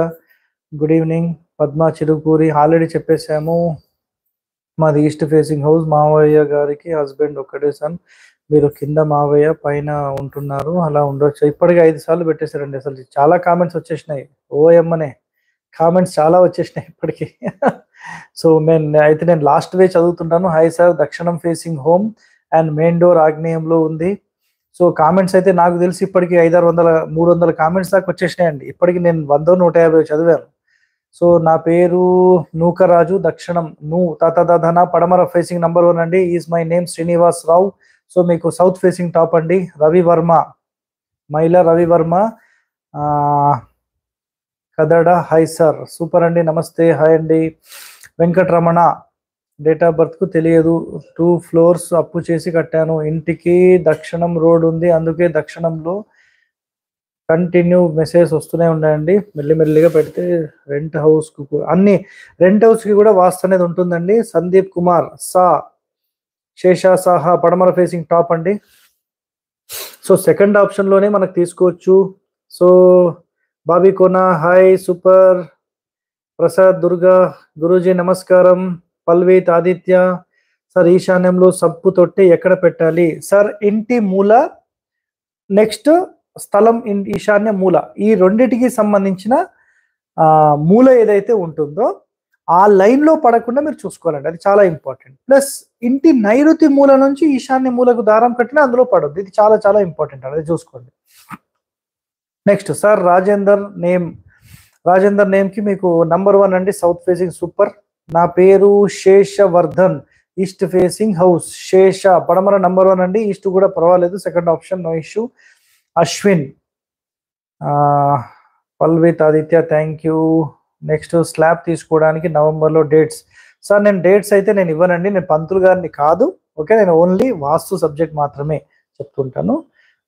good evening Padma Cherukuri already చెప్పేశాము మాది ఈస్ట్ ఫేసింగ్ హౌస్ మావయ్య గారికి హస్బెండ్ ఒక్కడే సన్ మీరు కింద మావయ్య పైన ఉంటున్నారు అలా ఉండొచ్చు ఇప్పటికే ఐదు సార్లు పెట్టేశారండి అసలు చాలా కామెంట్స్ వచ్చేసినాయి ఓఎమ్మనే కామెంట్స్ చాలా వచ్చేసినాయి ఇప్పటికీ సో నేను అయితే నేను లాస్ట్ వే చదువుతుంటాను హై సార్ దక్షిణం facing home and main door ఆగ్నేయంలో ఉంది సో కామెంట్స్ అయితే నాకు తెలిసి ఇప్పటికి ఐదారు వందల మూడు వందల కామెంట్స్ దాకా వచ్చేసినాయండి ఇప్పటికి నేను వందో నూట యాభై చదివాను సో నా పేరు నూకరాజు దక్షిణం నూ నా పడమర ఫేసింగ్ నంబర్ వన్ అండి is my name Srinivas Rao so మీకు సౌత్ ఫేసింగ్ టాప్ అండి రవి వర్మ మహిళ రవి వర్మ కదడ హై సార్ సూపర్ అండి నమస్తే హాయ్ అండి వెంకటరమణ డేట్ ఆఫ్ బర్త్కు తెలియదు టూ ఫ్లోర్స్ అప్పు చేసి కట్టాను ఇంటికి దక్షిణం రోడ్ ఉంది అందుకే దక్షిణంలో కంటిన్యూ మెసేజ్ వస్తూనే ఉన్నాయండి మెల్లిమెల్లిగా పెడితే రెంట్ హౌస్కు అన్ని రెంట్ హౌస్కి కూడా వాస్తు అనేది ఉంటుందండి సందీప్ కుమార్ సా శేషా సాహా పడమర ఫేసింగ్ టాప్ అండి సో సెకండ్ ఆప్షన్లోనే మనకు తీసుకోవచ్చు so Bobby Kona hi super Prasad Durga Guruji నమస్కారం పల్వీత్ ఆదిత్య సార్ ఈశాన్యంలో సబ్బు తొట్టి ఎక్కడ పెట్టాలి సార్ ఇంటి మూల నెక్స్ట్ స్థలం ఈశాన్య మూల ఈ రెండిటికి సంబంధించిన మూల ఏదైతే ఉంటుందో ఆ లైన్లో పడకుండా మీరు చూసుకోవాలండి అది చాలా ఇంపార్టెంట్ ప్లస్ ఇంటి నైరుతి మూల నుంచి ఈశాన్య మూలకు దారం కట్టిన అందులో పడద్దు ఇది చాలా చాలా ఇంపార్టెంట్ అది చూసుకోండి next sir Rajender name Rajender నేమ్కి మీకు నంబర్ వన్ అండి సౌత్ ఫేసింగ్ సూపర్ నా పేరు Seshavardhan east facing house Sesha పడమర నంబర్ వన్ అండి ఈస్ట్ కూడా పర్వాలేదు second option no issue Ashwin Palvit Aditya thank you next slab తీసుకోవడానికి నవంబర్లో డేట్స్ సార్ నేను డేట్స్ అయితే నేను ఇవ్వనండి నేను పంతులు గారిని కాదు ఓకే నేను ఓన్లీ వాస్తు సబ్జెక్ట్ మాత్రమే చెప్తుంటాను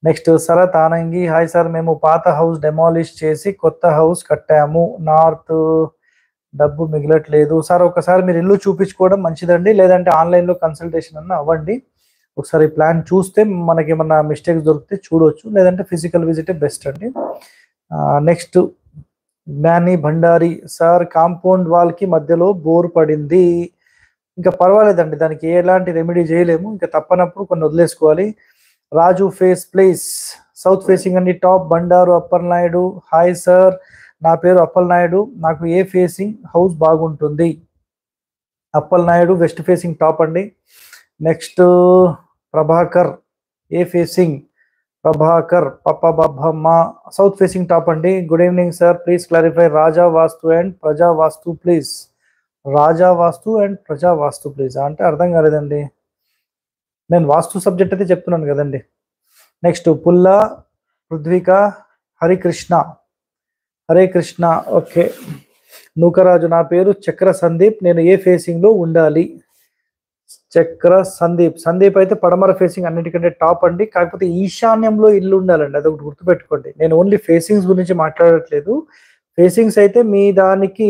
నెక్స్ట్ సరే తానంగి హాయ్ సార్ మేము పాత హౌస్ డెమాలిష్ చేసి కొత్త హౌస్ కట్టాము నార్త్ డబ్బు మిగలట్లేదు సార్ ఒకసారి మీరు ఇల్లు చూపించుకోవడం మంచిదండి లేదంటే ఆన్లైన్లో కన్సల్టేషన్ అన్న అవ్వండి ఒకసారి ప్లాన్ చూస్తే మనకి ఏమన్నా మిస్టేక్స్ దొరికితే చూడవచ్చు లేదంటే ఫిజికల్ విజిటే బెస్ట్ అండి next Gnani Bhandari sir compound వాల్కి మధ్యలో బోర్ పడింది ఇంకా పర్వాలేదండి దానికి ఎలాంటి రెమెడీ చేయలేము ఇంకా తప్పనప్పుడు కొన్ని వదిలేసుకోవాలి Raju face place south facing అండి top Bandaru Appal Naidu hi sir నా పేరు అప్పల్ నాయుడు నాకు ఏ ఫేసింగ్ హౌస్ బాగుంటుంది Appal Naidu west facing top అండి నెక్స్ట్ ప్రభాకర్ ఏ ఫేసింగ్ ప్రభాకర్ పప్ప బబ్బమ్మ సౌత్ ఫేసింగ్ టాప్ అండి good evening sir please clarify Raja Vastu and Praja Vastu please Raja Vastu and Praja Vastu please అంటే అర్థం కాలేదండి నేను వాస్తు సబ్జెక్ట్ అయితే చెప్తున్నాను కదండి నెక్స్ట్ పుల్ల పృథ్విక హరికృష్ణ హరే కృష్ణ ఓకే నూకరాజు నా పేరు చక్ర సందీప్ నేను ఏ ఫేసింగ్లో ఉండాలి చక్ర సందీప్ సందీప్ అయితే పడమర ఫేసింగ్ అన్నిటికంటే టాప్ అండి కాకపోతే ఈశాన్యంలో ఇల్లు ఉండాలండి అది ఒకటి గుర్తుపెట్టుకోండి నేను ఓన్లీ ఫేసింగ్స్ గురించి మాట్లాడట్లేదు ఫేసింగ్స్ అయితే మీ దానికి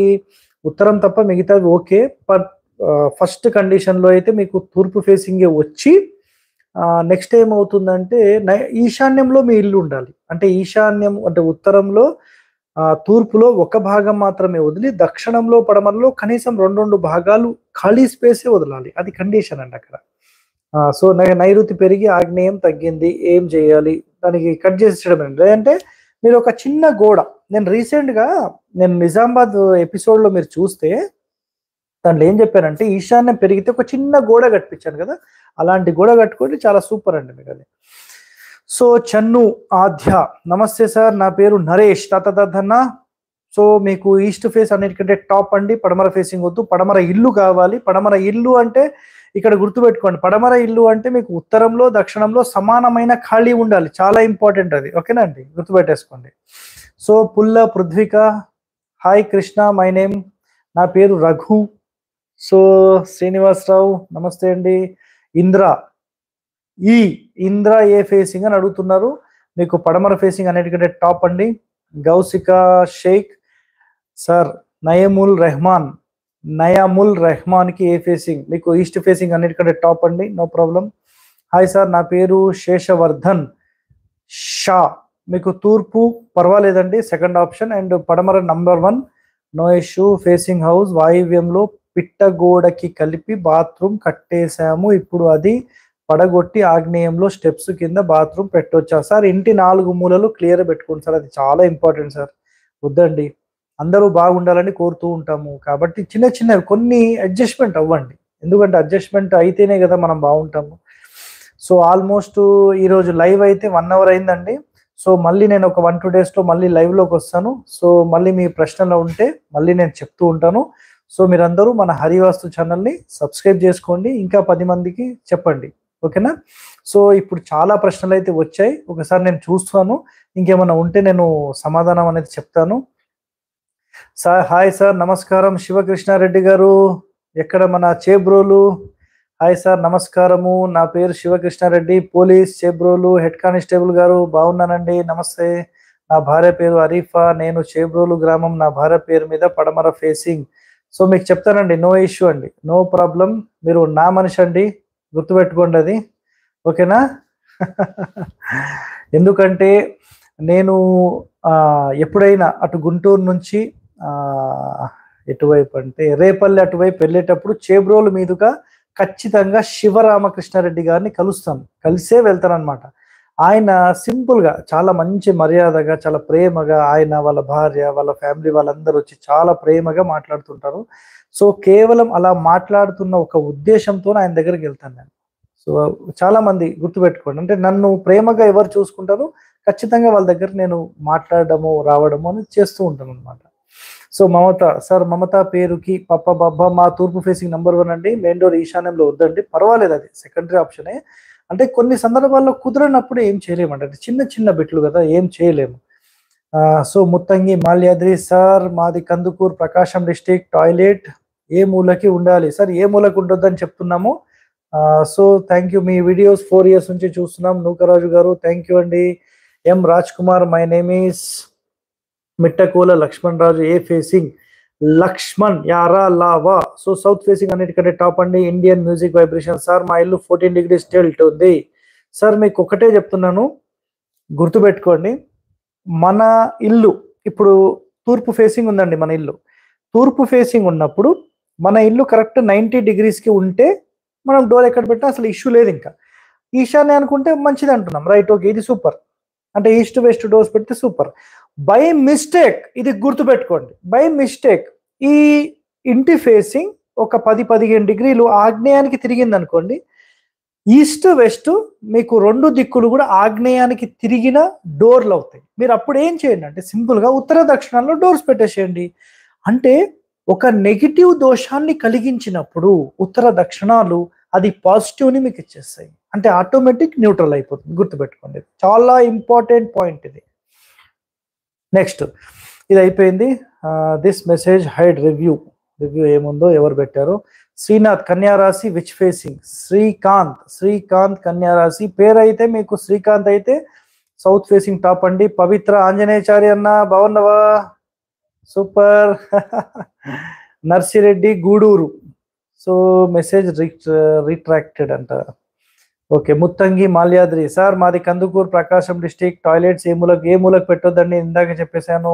ఉత్తరం తప్ప మిగతాది ఓకే బట్ ఫస్ట్ కండిషన్లో అయితే మీకు తూర్పు ఫేసింగే వచ్చి నెక్స్ట్ ఏమవుతుందంటే ఈశాన్యంలో మీ ఇల్లు ఉండాలి అంటే ఈశాన్యం అంటే ఉత్తరంలో తూర్పులో ఒక భాగం మాత్రమే వదిలి దక్షిణంలో పడమరలో కనీసం రెండు రెండు భాగాలు ఖాళీ స్పేసే వదలాలి అది కండిషన్ అండి అక్కడ సో నైరుతి పెరిగి ఆగ్నేయం తగ్గింది ఏం చేయాలి దానికి కట్ చేసేయడం లేదంటే మీరు ఒక చిన్న గోడ నేను రీసెంట్గా నేను నిజామాబాద్ ఎపిసోడ్లో మీరు చూస్తే దాంట్లో ఏం చెప్పానంటే ఈశాన్యం పెరిగితే ఒక చిన్న గోడ కట్టించాను కదా అలాంటి గోడ కట్టుకోండి చాలా సూపర్ అండి మీకు అది సో చన్ను ఆధ్య నమస్తే సార్ నా పేరు నరేష్ తతదన్న సో మీకు ఈస్ట్ ఫేస్ అన్నిటికంటే టాప్ అండి పడమర ఫేసింగ్ వద్దు పడమర ఇల్లు కావాలి పడమర ఇల్లు అంటే ఇక్కడ గుర్తుపెట్టుకోండి పడమర ఇల్లు అంటే మీకు ఉత్తరంలో దక్షిణంలో సమానమైన ఖాళీ ఉండాలి చాలా ఇంపార్టెంట్ అది ఓకేనా అండి గుర్తుపెట్టేసుకోండి so Pulla Pruthvika hi Krishna my name నా పేరు రఘు సో శ్రీనివాసరావు నమస్తే అండి ఇంద్ర ఈ ఇంద్ర ఏ ఫేసింగ్ అని అడుగుతున్నారు మీకు పడమర ఫేసింగ్ అనేటికంటే టాప్ అండి గౌసికా షేక్ సార్ నయముల్ రెహమాన్ నయాముల్ రెహమాన్కి ఏ ఫేసింగ్ మీకు ఈస్ట్ ఫేసింగ్ అన్నిటికంటే టాప్ అండి నో ప్రాబ్లం హాయ్ సార్ నా పేరు శేషవర్ధన్ షా మీకు తూర్పు పర్వాలేదండి సెకండ్ ఆప్షన్ అండ్ పడమర number one no issue facing house వాయువ్యంలో పిట్ట గోడకి కలిపి బాత్రూమ్ కట్టేశాము ఇప్పుడు అది పడగొట్టి ఆగ్నేయంలో స్టెప్స్ కింద బాత్రూమ్ పెట్టొచ్చా సార్ ఇంటి నాలుగు మూలలు క్లియర్ పెట్టుకోండి సార్ అది చాలా ఇంపార్టెంట్ సార్ వద్దండి అందరూ బాగుండాలని కోరుతూ ఉంటాము కాబట్టి చిన్న చిన్న కొన్ని అడ్జస్ట్మెంట్ అవ్వండి ఎందుకంటే అడ్జస్ట్మెంట్ అయితేనే కదా మనం బాగుంటాము సో ఆల్మోస్ట్ ఈరోజు లైవ్ అయితే వన్ అవర్ అయిందండి సో మళ్ళీ నేను ఒక వన్ టూ డేస్లో మళ్ళీ లైవ్లోకి వస్తాను సో మళ్ళీ మీ ప్రశ్నలో ఉంటే మళ్ళీ నేను చెప్తూ ఉంటాను సో మీరందరూ మన హరివాస్తు ఛానల్ని సబ్స్క్రైబ్ చేసుకోండి ఇంకా పది మందికి చెప్పండి ఓకేనా సో ఇప్పుడు చాలా ప్రశ్నలు అయితే వచ్చాయి ఒకసారి నేను చూస్తాను ఇంకేమైనా ఉంటే నేను సమాధానం అనేది చెప్తాను సార్ హాయ్ సార్ నమస్కారం శివకృష్ణారెడ్డి గారు ఎక్కడ మన చేబ్రోలు హాయ్ సార్ నమస్కారము నా పేరు Sivakrishnareddy police Chebrolu head constable గారు బాగున్నానండి నమస్తే నా భార్య పేరు అరీఫా నేను చేబ్రోలు గ్రామం నా భార్య పేరు మీద పడమర ఫేసింగ్ సో మీకు చెప్తానండి నో ఇష్యూ అండి నో ప్రాబ్లం మీరు నా మనిషి అండి గుర్తుపెట్టుకోండి అది ఓకేనా ఎందుకంటే నేను ఎప్పుడైనా అటు గుంటూరు నుంచి ఎటువైపు అంటే రేపల్లి అటువైపు వెళ్ళేటప్పుడు చేబ్రోలు మీదుగా ఖచ్చితంగా శివరామకృష్ణారెడ్డి గారిని కలుస్తాను కలిసే అనమాట ఆయన సింపుల్గా చాలా మంచి మర్యాదగా చాలా ప్రేమగా ఆయన వాళ్ళ భార్య వాళ్ళ ఫ్యామిలీ వాళ్ళందరూ వచ్చి చాలా ప్రేమగా మాట్లాడుతుంటారు సో కేవలం అలా మాట్లాడుతున్న ఒక ఉద్దేశంతో ఆయన దగ్గరికి వెళ్తాను నేను సో చాలా మంది గుర్తుపెట్టుకోండి అంటే నన్ను ప్రేమగా ఎవరు చూసుకుంటారో ఖచ్చితంగా వాళ్ళ దగ్గర నేను మాట్లాడడము రావడము అని చేస్తూ ఉంటాను అనమాట సో మమత సార్ మమత పేరుకి పప్ప బాబా మా తూర్పు ఫేసింగ్ నెంబర్ వన్ అండి మెయిన్ డోర్ ఈశాన్యంలో వద్దండి పర్వాలేదు అది సెకండరీ ఆప్షనే అంటే కొన్ని సందర్భాల్లో కుదరనప్పుడు ఏం చేయలేమంటే చిన్న చిన్న బిట్లు కదా ఏం చేయలేము సో ముత్తంగి మాల్యాద్రి సార్ మాది కందుకూర్ ప్రకాశం డిస్టిక్ టాయిలెట్ ఏ మూలకి ఉండాలి సార్ ఏ మూలకు అని చెప్తున్నాము సో థ్యాంక్ యూ మీ వీడియోస్ ఫోర్ ఇయర్స్ నుంచి చూస్తున్నాం నూకరాజు గారు థ్యాంక్ యూ అండి M Raj Kumar my name is Mittakula Lakshman Raju ఏ ఫేసింగ్ లక్ష్మణ్ యారా లావా సో సౌత్ ఫేసింగ్ అన్నిటికంటే టాప్ అండి ఇండియన్ మ్యూజిక్ వైబ్రేషన్ సార్ మా ఇల్లు ఫోర్టీన్ డిగ్రీస్ టెల్ట్ ఉంది సార్ మీకు ఒకటే చెప్తున్నాను గుర్తుపెట్టుకోండి మన ఇల్లు ఇప్పుడు తూర్పు ఫేసింగ్ ఉందండి మన ఇల్లు తూర్పు ఫేసింగ్ ఉన్నప్పుడు మన ఇల్లు కరెక్ట్ నైంటీ డిగ్రీస్కి ఉంటే మనం డోర్ ఎక్కడ పెట్టినా అసలు ఇష్యూ లేదు ఇంకా ఈశాన్య అనుకుంటే మంచిది అంటున్నాం రైట్ ఓకే ఇది సూపర్ అంటే ఈస్ట్ వెస్ట్ డోర్స్ పెడితే సూపర్ బై మిస్టేక్ ఇది గుర్తుపెట్టుకోండి బై మిస్టేక్ ఈ ఇంటి ఫేసింగ్ ఒక పది పదిహేను డిగ్రీలు ఆగ్నేయానికి తిరిగింది అనుకోండి ఈస్ట్ వెస్ట్ మీకు రెండు దిక్కులు కూడా ఆగ్నేయానికి తిరిగిన డోర్లు అవుతాయి మీరు అప్పుడు ఏం చేయండి అంటే సింపుల్గా ఉత్తర దక్షిణాల్లో డోర్స్ పెట్టేసేయండి అంటే ఒక నెగిటివ్ దోషాన్ని కలిగించినప్పుడు ఉత్తర దక్షిణాలు అది పాజిటివ్ని మీకు ఇచ్చేస్తాయి అంటే ఆటోమేటిక్ న్యూట్రల్ అయిపోతుంది గుర్తుపెట్టుకోండి చాలా ఇంపార్టెంట్ పాయింట్ ఇది నెక్స్ట్ ఇది అయిపోయింది this message hide review review ఏముందో ఎవరు పెట్టారో శ్రీనాథ్ కన్యారాశి విచ్ ఫేసింగ్ శ్రీకాంత్ శ్రీకాంత్ కన్యారాశి పేరు అయితే మీకు శ్రీకాంత్ అయితే సౌత్ ఫేసింగ్ టాప్ అండి పవిత్ర ఆంజనేయచారి అన్న బాగున్నావా super Narsireddy Gudur so message retracted అంట ఓకే ముత్తంగి మాల్యాద్రి సార్ మాది కందుకూరు ప్రకాశం డిస్టిక్ టాయిలెట్స్ ఏ మూలకు ఏ మూలకు పెట్టొద్దండి ఇందాక చెప్పేశాను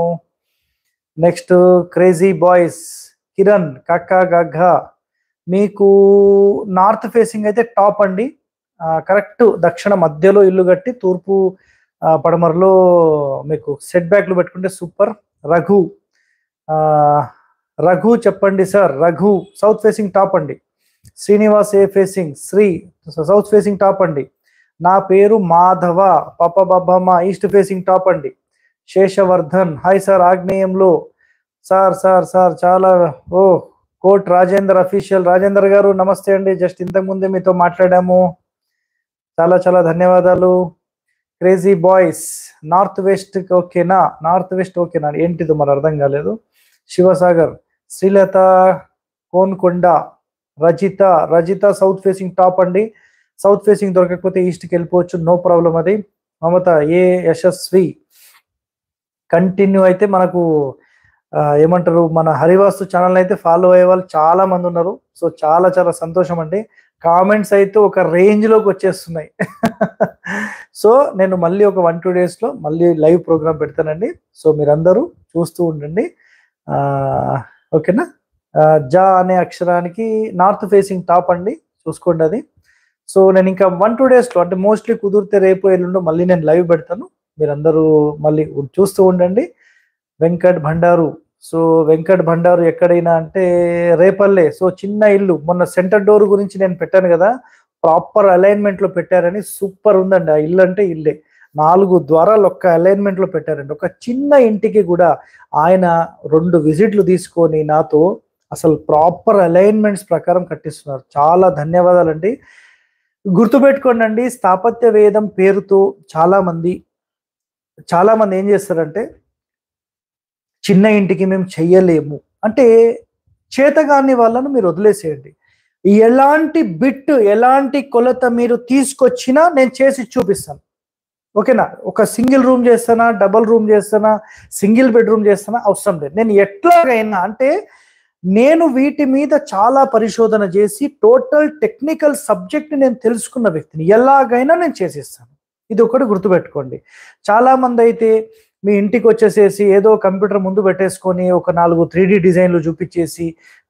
నెక్స్ట్ క్రేజీ బాయ్స్ కిరణ్ కక్క గగ్గ మీకు నార్త్ ఫేసింగ్ అయితే టాప్ అండి కరెక్ట్ దక్షిణ మధ్యలో ఇల్లు కట్టి తూర్పు పడమరలో మీకు సెట్ బ్యాక్లు పెట్టుకుంటే సూపర్ రఘు రఘు చెప్పండి sir Raghu south facing top అండి శ్రీనివాస్ ఏ facing Sri south facing top అండి నా పేరు మాధవ పాప బాబమ్మ ఈస్ట్ ఫేసింగ్ టాప్ అండి శేషవర్ధన్ హాయ్ సార్ ఆగ్నేయంలో సార్ సార్ సార్ చాలా ఓ కోట్ రాజేందర్ అఫీషియల్ రాజేందర్ గారు నమస్తే అండి జస్ట్ ఇంతకుముందే మీతో మాట్లాడాము చాలా చాలా ధన్యవాదాలు క్రేజీ బాయ్స్ నార్త్ వెస్ట్ ఓకేనా నార్త్ వెస్ట్ ఓకేనా ఏంటిదో మరి అర్థం కాలేదు Sivasagar Srilatha Konkonda Rajitha Rajitha south facing top అండి సౌత్ ఫేసింగ్ దొరకకపోతే ఈస్ట్కి వెళ్ళిపోవచ్చు నో ప్రాబ్లం అది మమత ఏ యశస్వి కంటిన్యూ అయితే మనకు ఏమంటారు మన హరివాస్తు ఛానల్ అయితే ఫాలో అయ్యే వాళ్ళు చాలా మంది ఉన్నారు సో చాలా చాలా సంతోషం అండి కామెంట్స్ అయితే ఒక రేంజ్లోకి వచ్చేస్తున్నాయి సో నేను మళ్ళీ ఒక వన్ టూ డేస్లో మళ్ళీ లైవ్ ప్రోగ్రామ్ పెడతానండి సో మీరందరూ చూస్తూ ఉండండి ఓకేనా జ అనే అక్షరానికి నార్త్ ఫేసింగ్ టాప్ అండి చూసుకోండి అది సో నేను ఇంకా వన్ టూ డేస్లో అంటే మోస్ట్లీ కుదిరితే రేపు ఎల్లుండో మళ్ళీ నేను లైవ్ పెడతాను మీరందరూ మళ్ళీ చూస్తూ ఉండండి వెంకట్ భండారు సో వెంకట్ భండారు ఎక్కడైనా అంటే రేపల్లే సో చిన్న ఇల్లు మొన్న సెంటర్ డోర్ గురించి నేను పెట్టాను కదా ప్రాపర్ అలైన్మెంట్లో పెట్టారని సూపర్ ఉందండి ఆ ఇల్లు అంటే ఇల్లే నాలుగు ద్వారాలు ఒక్క అలైన్మెంట్లో పెట్టారండి ఒక చిన్న ఇంటికి కూడా ఆయన రెండు విజిట్లు తీసుకొని నాతో అసలు ప్రాపర్ అలైన్మెంట్స్ ప్రకారం కట్టిస్తున్నారు చాలా ధన్యవాదాలు అండి గుర్తుపెట్టుకోండి స్థాపత్య వేదం పేరుతో చాలామంది చాలామంది ఏం చేస్తారంటే చిన్న ఇంటికి మేము చెయ్యలేము అంటే చేతగాని వాళ్ళను మీరు వదిలేసేయండి ఎలాంటి బిట్ ఎలాంటి కొలత మీరు తీసుకొచ్చినా నేను చేసి చూపిస్తాను ఓకేనా ఒక సింగిల్ రూమ్ చేస్తానా డబల్ రూమ్ చేస్తానా సింగిల్ బెడ్రూమ్ చేస్తానా అవసరం లేదు నేను ఎట్లాగైనా అంటే నేను వీటి మీద చాలా పరిశోధన చేసి టోటల్ టెక్నికల్ సబ్జెక్ట్ నేను తెలుసుకున్న వ్యక్తిని ఎలాగైనా నేను చేసేస్తాను ఇది ఒకటి గుర్తుపెట్టుకోండి మంది అయితే మీ ఇంటికి వచ్చేసేసి ఏదో కంప్యూటర్ ముందు పెట్టేసుకొని ఒక నాలుగు త్రీ డి డిజైన్లు చూపించేసి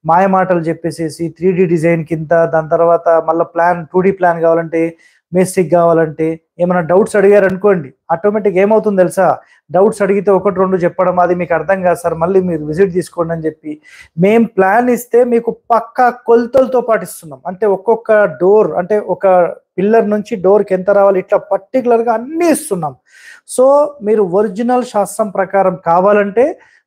మాయ మాటలు చెప్పేసేసి త్రీ డి డిజైన్ కింద దాని తర్వాత మళ్ళీ ప్లాన్ టూ డి ప్లాన్ కావాలంటే మేస్టిక్ కావాలంటే ఏమైనా డౌట్స్ అడిగారు అనుకోండి ఆటోమేటిక్ ఏమవుతుంది తెలుసా డౌట్స్ అడిగితే ఒకటి రెండు చెప్పడం అది మీకు అర్థం కాదు సార్ మళ్ళీ మీరు విజిట్ తీసుకోండి అని చెప్పి మేము ప్లాన్ ఇస్తే మీకు పక్కా కొలతలతో పాటిస్తున్నాం అంటే ఒక్కొక్క డోర్ అంటే ఒక పిల్లర్ నుంచి డోర్కి ఎంత రావాలి ఇట్లా పర్టికులర్గా అన్ని ఇస్తున్నాం సో మీరు ఒరిజినల్ శాస్త్రం ప్రకారం కావాలంటే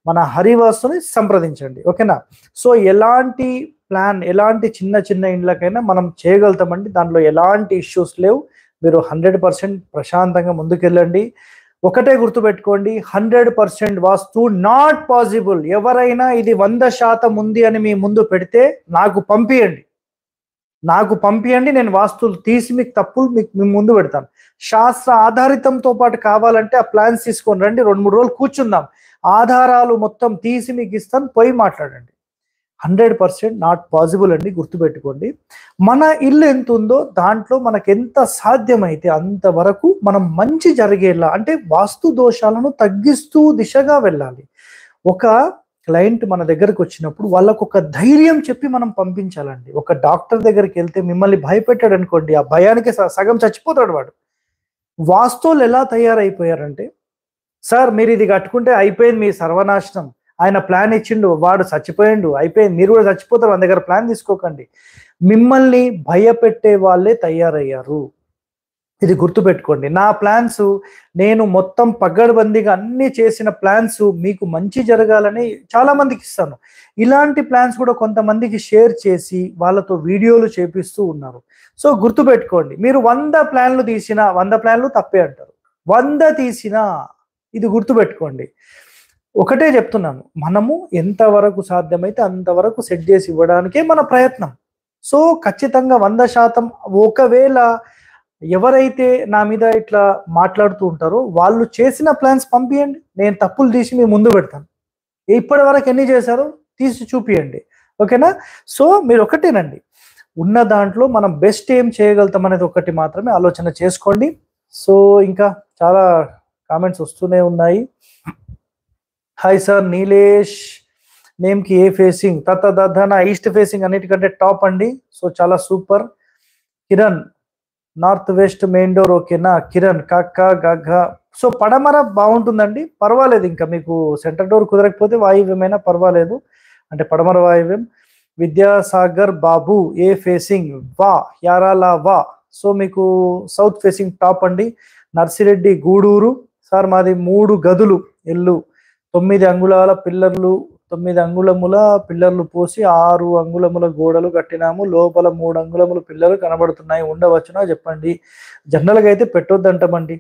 మన హరివాసుని సంప్రదించండి ఓకేనా సో ఎలాంటి ప్లాన్ ఎలాంటి చిన్న చిన్న ఇండ్లకైనా మనం చేయగలుగుతామండి దాంట్లో ఎలాంటి ఇష్యూస్ లేవు మీరు హండ్రెడ్ పర్సెంట్ ప్రశాంతంగా ముందుకెళ్ళండి ఒకటే గుర్తుపెట్టుకోండి hundred percent vastu not possible ఎవరైనా ఇది వంద శాతం ఉంది అని మీ ముందు పెడితే నాకు పంపియండి నాకు పంపియండి నేను వాస్తులు తీసి మీకు తప్పులు మీకు మీ ముందు పెడతాను శాస్త్ర ఆధారితంతో పాటు కావాలంటే ఆ ప్లాన్స్ తీసుకొని రండి రెండు మూడు రోజులు కూర్చుందాం ఆధారాలు మొత్తం తీసి మీకు ఇస్తాను పోయి మాట్లాడండి హండ్రెడ్ పర్సెంట్ నాట్ పాసిబుల్ అండి గుర్తుపెట్టుకోండి మన ఇల్లు ఎంత ఉందో దాంట్లో మనకు ఎంత సాధ్యమైతే అంతవరకు మనం మంచి జరిగేలా అంటే వాస్తు దోషాలను తగ్గిస్తూ దిశగా వెళ్ళాలి ఒక క్లయింట్ మన దగ్గరకు వచ్చినప్పుడు వాళ్ళకు ఒక ధైర్యం చెప్పి మనం పంపించాలండి ఒక డాక్టర్ దగ్గరికి వెళ్తే మిమ్మల్ని భయపెట్టాడు అనుకోండి ఆ భయానికి సగం చచ్చిపోతాడు వాడు వాస్తువులు ఎలా తయారైపోయారంటే సార్ మీరు ఇది కట్టుకుంటే అయిపోయింది మీ సర్వనాశనం ఆయన ప్లాన్ ఇచ్చిండు వాడు చచ్చిపోయిండు అయిపోయింది మీరు కూడా చచ్చిపోతారు వాళ్ళ దగ్గర ప్లాన్ తీసుకోకండి మిమ్మల్ని భయపెట్టే వాళ్ళే తయారయ్యారు ఇది గుర్తుపెట్టుకోండి నా ప్లాన్స్ నేను మొత్తం పగ్గడబందీగా అన్ని చేసిన ప్లాన్స్ మీకు మంచి జరగాలని చాలామందికి ఇస్తాను ఇలాంటి ప్లాన్స్ కూడా కొంతమందికి షేర్ చేసి వాళ్ళతో వీడియోలు చేపిస్తూ ఉన్నారు సో గుర్తుపెట్టుకోండి మీరు వంద ప్లాన్లు తీసినా వంద ప్లాన్లు తప్పే అంటారు వంద తీసినా ఇది గుర్తుపెట్టుకోండి ఒకటే చెప్తున్నాను మనము ఎంతవరకు సాధ్యమైతే అంతవరకు సెట్ చేసి ఇవ్వడానికే మన ప్రయత్నం సో ఖచ్చితంగా వంద శాతం ఒకవేళ ఎవరైతే నా మీద ఇట్లా మాట్లాడుతూ ఉంటారో వాళ్ళు చేసిన ప్లాన్స్ పంపించండి నేను తప్పులు తీసి మీ ముందు పెడతాను ఇప్పటి వరకు ఎన్ని చేశారో తీసి చూపియండి ఓకేనా సో మీరు ఒకటేనండి ఉన్న దాంట్లో మనం బెస్ట్ ఏం చేయగలుగుతాం అనేది ఒకటి మాత్రమే ఆలోచన చేసుకోండి సో ఇంకా చాలా కామెంట్స్ వస్తూనే ఉన్నాయి హాయ్ సార్ నీలేష్ నేమ్కి ఏ ఫేసింగ్ తత్త దధన ఈస్ట్ ఫేసింగ్ అన్నిటికంటే టాప్ అండి సో చాలా super Kiran north west main door ఓకేనా కిరణ్ కక్క గగ్గ సో పడమర బాగుంటుందండి పర్వాలేదు ఇంకా మీకు సెంటర్ డోర్ కుదరకపోతే వాయువ్యమైనా పర్వాలేదు అంటే పడమర వాయువ్యం విద్యాసాగర్ బాబు ఏ ఫేసింగ్ వా యారాలా వా సో మీకు సౌత్ ఫేసింగ్ టాప్ అండి నర్సిరెడ్డి గూడూరు సార్ మాది మూడు గదులు ఇల్లు తొమ్మిది అంగుళాల పిల్లర్లు తొమ్మిది అంగుళముల పిల్లర్లు పోసి ఆరు అంగుళముల గోడలు కట్టినాము లోపల మూడు అంగుళముల పిల్లలు కనబడుతున్నాయి ఉండవచ్చునా చెప్పండి జనరల్గా అయితే పెట్టొద్దంటామండి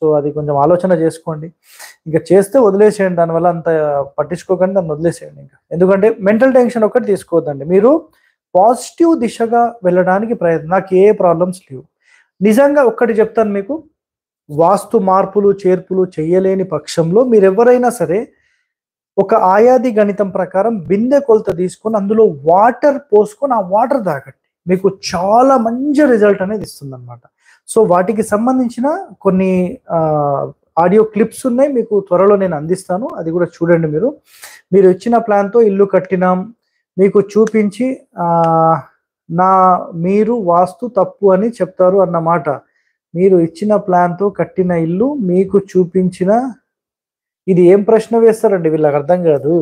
సో అది కొంచెం ఆలోచన చేసుకోండి ఇంకా చేస్తే వదిలేసేయండి దానివల్ల అంత పట్టించుకోకండి దాన్ని వదిలేసేయండి ఇంకా ఎందుకంటే మెంటల్ టెన్షన్ ఒకటి తీసుకోవద్దండి మీరు పాజిటివ్ దిశగా వెళ్ళడానికి ప్రయత్నం నాకు ఏ ప్రాబ్లమ్స్ లేవు నిజంగా ఒక్కటి చెప్తాను మీకు వాస్తు మార్పులు చేర్పులు చేయలేని పక్షంలో మీరు ఎవరైనా సరే ఒక ఆయాది గణితం ప్రకారం బిందె కొలత తీసుకొని అందులో వాటర్ పోసుకొని ఆ వాటర్ తాగండి మీకు చాలా మంచి రిజల్ట్ అనేది ఇస్తుంది అనమాట సో వాటికి సంబంధించిన కొన్ని ఆడియో క్లిప్స్ ఉన్నాయి మీకు త్వరలో నేను అందిస్తాను అది కూడా చూడండి మీరు మీరు ఇచ్చిన ప్లాన్తో ఇల్లు కట్టినాం మీకు చూపించి నా మీరు వాస్తు తప్పు అని చెప్తారు అన్నమాట మీరు ఇచ్చిన ప్లాన్తో కట్టిన ఇల్లు మీకు చూపించిన ఇది ఏం ప్రశ్న వేస్తారండి వీళ్ళకి అర్థం కాదు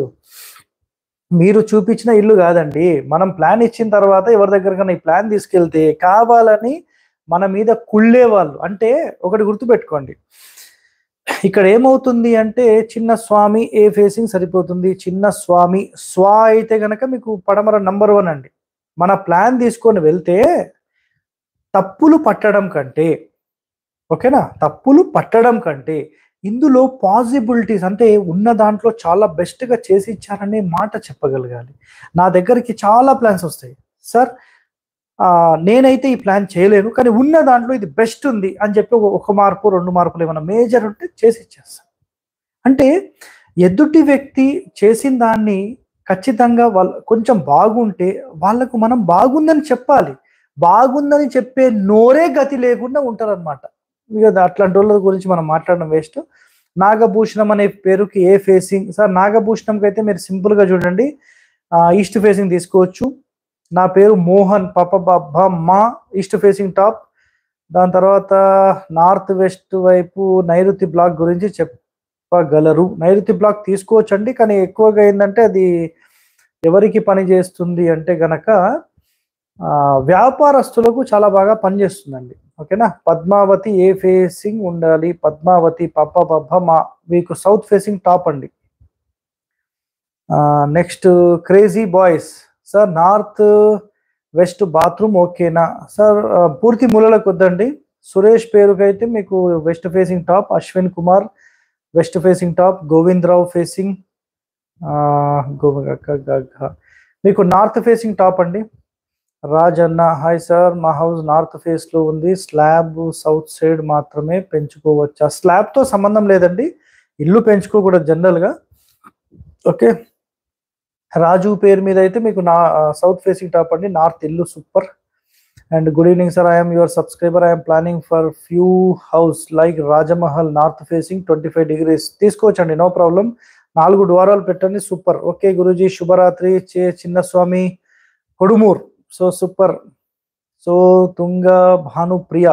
మీరు చూపించిన ఇల్లు కాదండి మనం ప్లాన్ ఇచ్చిన తర్వాత ఎవరి దగ్గరకైనా ఈ ప్లాన్ తీసుకెళ్తే కావాలని మన మీద కుళ్ళే వాళ్ళు అంటే ఒకటి గుర్తుపెట్టుకోండి ఇక్కడ ఏమవుతుంది అంటే చిన్న స్వామి ఏ ఫేసింగ్ సరిపోతుంది చిన్న స్వామి స్వా అయితే గనక మీకు పడమర నంబర్ వన్ అండి మన ప్లాన్ తీసుకొని వెళ్తే తప్పులు పట్టడం కంటే ఓకేనా తప్పులు పట్టడం కంటే ఇందులో పాసిబిలిటీస్ అంటే ఉన్న దాంట్లో చాలా బెస్ట్గా చేసి ఇచ్చారనే మాట చెప్పగలగాలి నా దగ్గరికి చాలా ప్లాన్స్ వస్తాయి సార్ నేనైతే ఈ ప్లాన్ చేయలేను కానీ ఉన్న దాంట్లో ఇది బెస్ట్ ఉంది అని చెప్పి ఒక మార్పు రెండు మార్పులు ఏమైనా మేజర్ ఉంటే చేసి ఇచ్చేస్తాను అంటే ఎదుటి వ్యక్తి చేసిన దాన్ని ఖచ్చితంగా వాళ్ళ కొంచెం బాగుంటే వాళ్ళకు మనం బాగుందని చెప్పాలి బాగుందని చెప్పే నోరే గతి లేకుండా ఉంటారనమాట అట్లాంటి వాళ్ళ గురించి మనం మాట్లాడడం వేస్ట్ నాగభూషణం అనే పేరుకి ఏ ఫేసింగ్ సార్ నాగభూషణంకి అయితే మీరు సింపుల్గా చూడండి ఈస్ట్ ఫేసింగ్ తీసుకోవచ్చు నా పేరు మోహన్ పప మా ఈస్ట్ ఫేసింగ్ టాప్ దాని తర్వాత నార్త్ వెస్ట్ వైపు నైరుతి బ్లాక్ గురించి చెప్పగలరు నైరుతి బ్లాక్ తీసుకోవచ్చండి కానీ ఎక్కువగా ఏంటంటే అది ఎవరికి పని చేస్తుంది అంటే గనక వ్యాపారస్తులకు చాలా బాగా పనిచేస్తుందండి ఓకేనా పద్మావతి ఏ ఫేసింగ్ ఉండాలి పద్మావతి పప్ప పప్ప మా మీకు సౌత్ ఫేసింగ్ టాప్ అండి next crazy boys sir north west bathroom ఓకేనా సార్ పూర్తి మూలలకు వద్దండి సురేష్ పేరుకైతే మీకు west facing top Ashwin Kumar west facing top Govindarao facing మీకు నార్త్ ఫేసింగ్ టాప్ అండి రాజ్ అన్న హాయ్ సార్ మా హౌస్ నార్త్ ఫేస్ లో ఉంది స్లాబ్ సౌత్ సైడ్ మాత్రమే పెంచుకోవచ్చా స్లాబ్ తో సంబంధం లేదండి ఇల్లు పెంచుకోకూడదు జనరల్ గా ఓకే రాజు పేరు మీద అయితే మీకు నా సౌత్ ఫేసింగ్ టాప్ అండి నార్త్ ఇల్లు super and good evening sir I'm your subscriber I'm planning for few house like Rajmahal north facing twenty five degrees తీసుకోవచ్చండి నో ప్రాబ్లం నాలుగు ద్వారాలు పెట్టండి సూపర్ ఓకే గురూజీ శుభరాత్రి చే Chinna Swamy Kodumur so super so Tunga Bhanupriya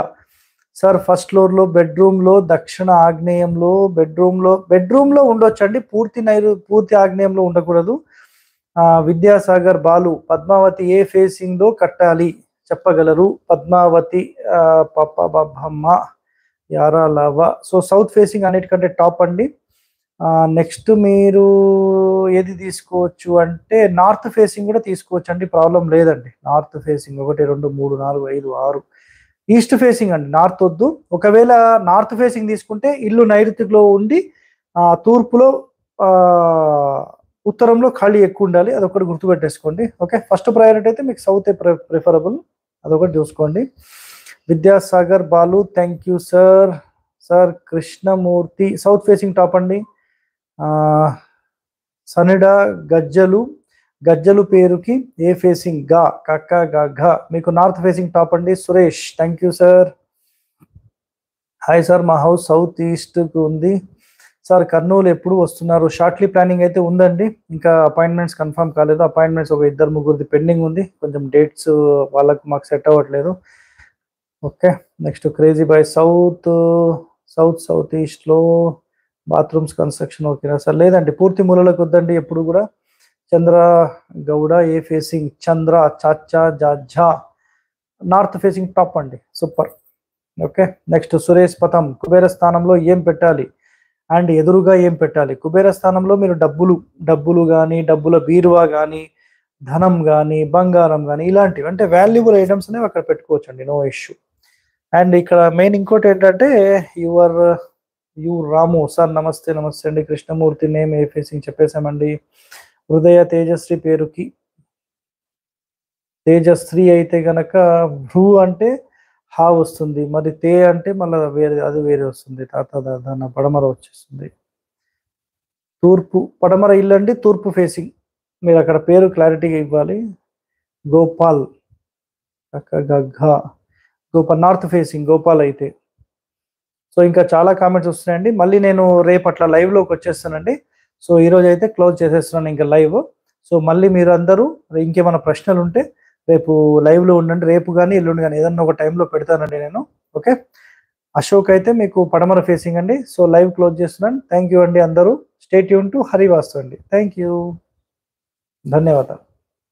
sir first ఫ్లోర్లో బెడ్రూమ్లో దక్షిణ ఆగ్నేయంలో బెడ్రూమ్లో బెడ్రూమ్లో ఉండొచ్చు అండి పూర్తి నైరు పూర్తి ఆగ్నేయంలో ఉండకూడదు విద్యాసాగర్ బాలు పద్మావతి ఏ ఫేసింగ్లో కట్టాలి చెప్పగలరు పద్మావతి పప్ప యారా లావా సో సౌత్ ఫేసింగ్ అన్నిటికంటే టాప్ అండి నెక్స్ట్ మీరు ఏది తీసుకోవచ్చు అంటే నార్త్ ఫేసింగ్ కూడా తీసుకోవచ్చు అండి ప్రాబ్లం లేదండి నార్త్ ఫేసింగ్ ఒకటి రెండు మూడు నాలుగు ఐదు ఆరు ఈస్ట్ ఫేసింగ్ అండి నార్త్ వద్దు ఒకవేళ నార్త్ ఫేసింగ్ తీసుకుంటే ఇల్లు నైరుతిలో ఉండి తూర్పులో ఉత్తరంలో ఖాళీ ఎక్కువ ఉండాలి అదొకటి గుర్తుపెట్టేసుకోండి ఓకే ఫస్ట్ ప్రయారిటీ అయితే మీకు సౌత్ ప్రిఫరబుల్ అదొకటి చూసుకోండి Vidyasagar Balu thank you sir sir Krishnamurthy south facing top అండి సనిడ గజ్జలు గజ్జలు పేరుకి ఏ ఫేసింగ్ గా కక్క గ మీకు నార్త్ ఫేసింగ్ టాప్ అండి Suresh thank you sir hi sir మా హౌస్ సౌత్ ఈస్ట్కు ఉంది సార్ కర్నూలు ఎప్పుడు వస్తున్నారు షార్ట్లీ ప్లానింగ్ అయితే ఉందండి ఇంకా అపాయింట్మెంట్స్ కన్ఫర్మ్ కాలేదు అపాయింట్మెంట్స్ ఒక ఇద్దరు ముగ్గురిది పెండింగ్ ఉంది కొంచెం డేట్స్ వాళ్ళకు మాకు సెట్ అవ్వట్లేదు ఓకే నెక్స్ట్ క్రేజీ బై సౌత్ సౌత్ సౌత్ ఈస్ట్లో బాత్రూమ్స్ కన్స్ట్రక్షన్ ఓకేనా సార్ లేదండి పూర్తి మూలలకు వద్దండి ఎప్పుడు కూడా చంద్ర గౌడ ఏ ఫేసింగ్ చంద్ర చాచా జాజా నార్త్ ఫేసింగ్ టాప్ అండి సూపర్ ఓకే నెక్స్ట్ సురేష్ పథం కుబేర స్థానంలో ఏం పెట్టాలి అండ్ ఎదురుగా ఏం పెట్టాలి కుబేర స్థానంలో మీరు డబ్బులు డబ్బులు కానీ డబ్బుల బీరువా కానీ ధనం కానీ బంగారం కానీ ఇలాంటివి అంటే వాల్యుబుల్ ఐటమ్స్ అనేవి అక్కడ పెట్టుకోవచ్చు అండి నో ఇష్యూ అండ్ ఇక్కడ మెయిన్ ఇంకోటి ఏంటంటే యువర్ యు రాము సార్ నమస్తే నమస్తే అండి కృష్ణమూర్తి నేమ్ ఏ ఫేసింగ్ చెప్పేశామండి హృదయ తేజశ్రీ పేరుకి తేజశ్రీ అయితే గనక భూ అంటే హా వస్తుంది మరి తే అంటే మళ్ళీ వేరే అది వేరే వస్తుంది తాత దాదా పడమర వచ్చేస్తుంది తూర్పు పడమర ఇల్లు అండి తూర్పు ఫేసింగ్ మీరు అక్కడ పేరు క్లారిటీగా ఇవ్వాలి గోపాల్ గగ్గ గోపాల్ నార్త్ ఫేసింగ్ గోపాల్ అయితే సో ఇంకా చాలా కామెంట్స్ వస్తున్నాయండి మళ్ళీ నేను రేపు అట్లా లైవ్లోకి వచ్చేస్తానండి సో ఈరోజు అయితే క్లోజ్ చేసేస్తున్నాను ఇంకా లైవ్ సో మళ్ళీ మీరు అందరూ ఇంకేమైనా ప్రశ్నలు ఉంటే రేపు లైవ్లో ఉండండి రేపు కానీ ఎల్లుండి కానీ ఏదన్నా ఒక టైంలో పెడతానండి నేను ఓకే అశోక్ అయితే మీకు పడమర ఫేసింగ్ అండి సో లైవ్ క్లోజ్ చేస్తున్నాను థ్యాంక్ యూ అండి అందరూ స్టేట్ యూన్ టు హరివాస్తు అండి థ్యాంక్ యూ ధన్యవాదాలు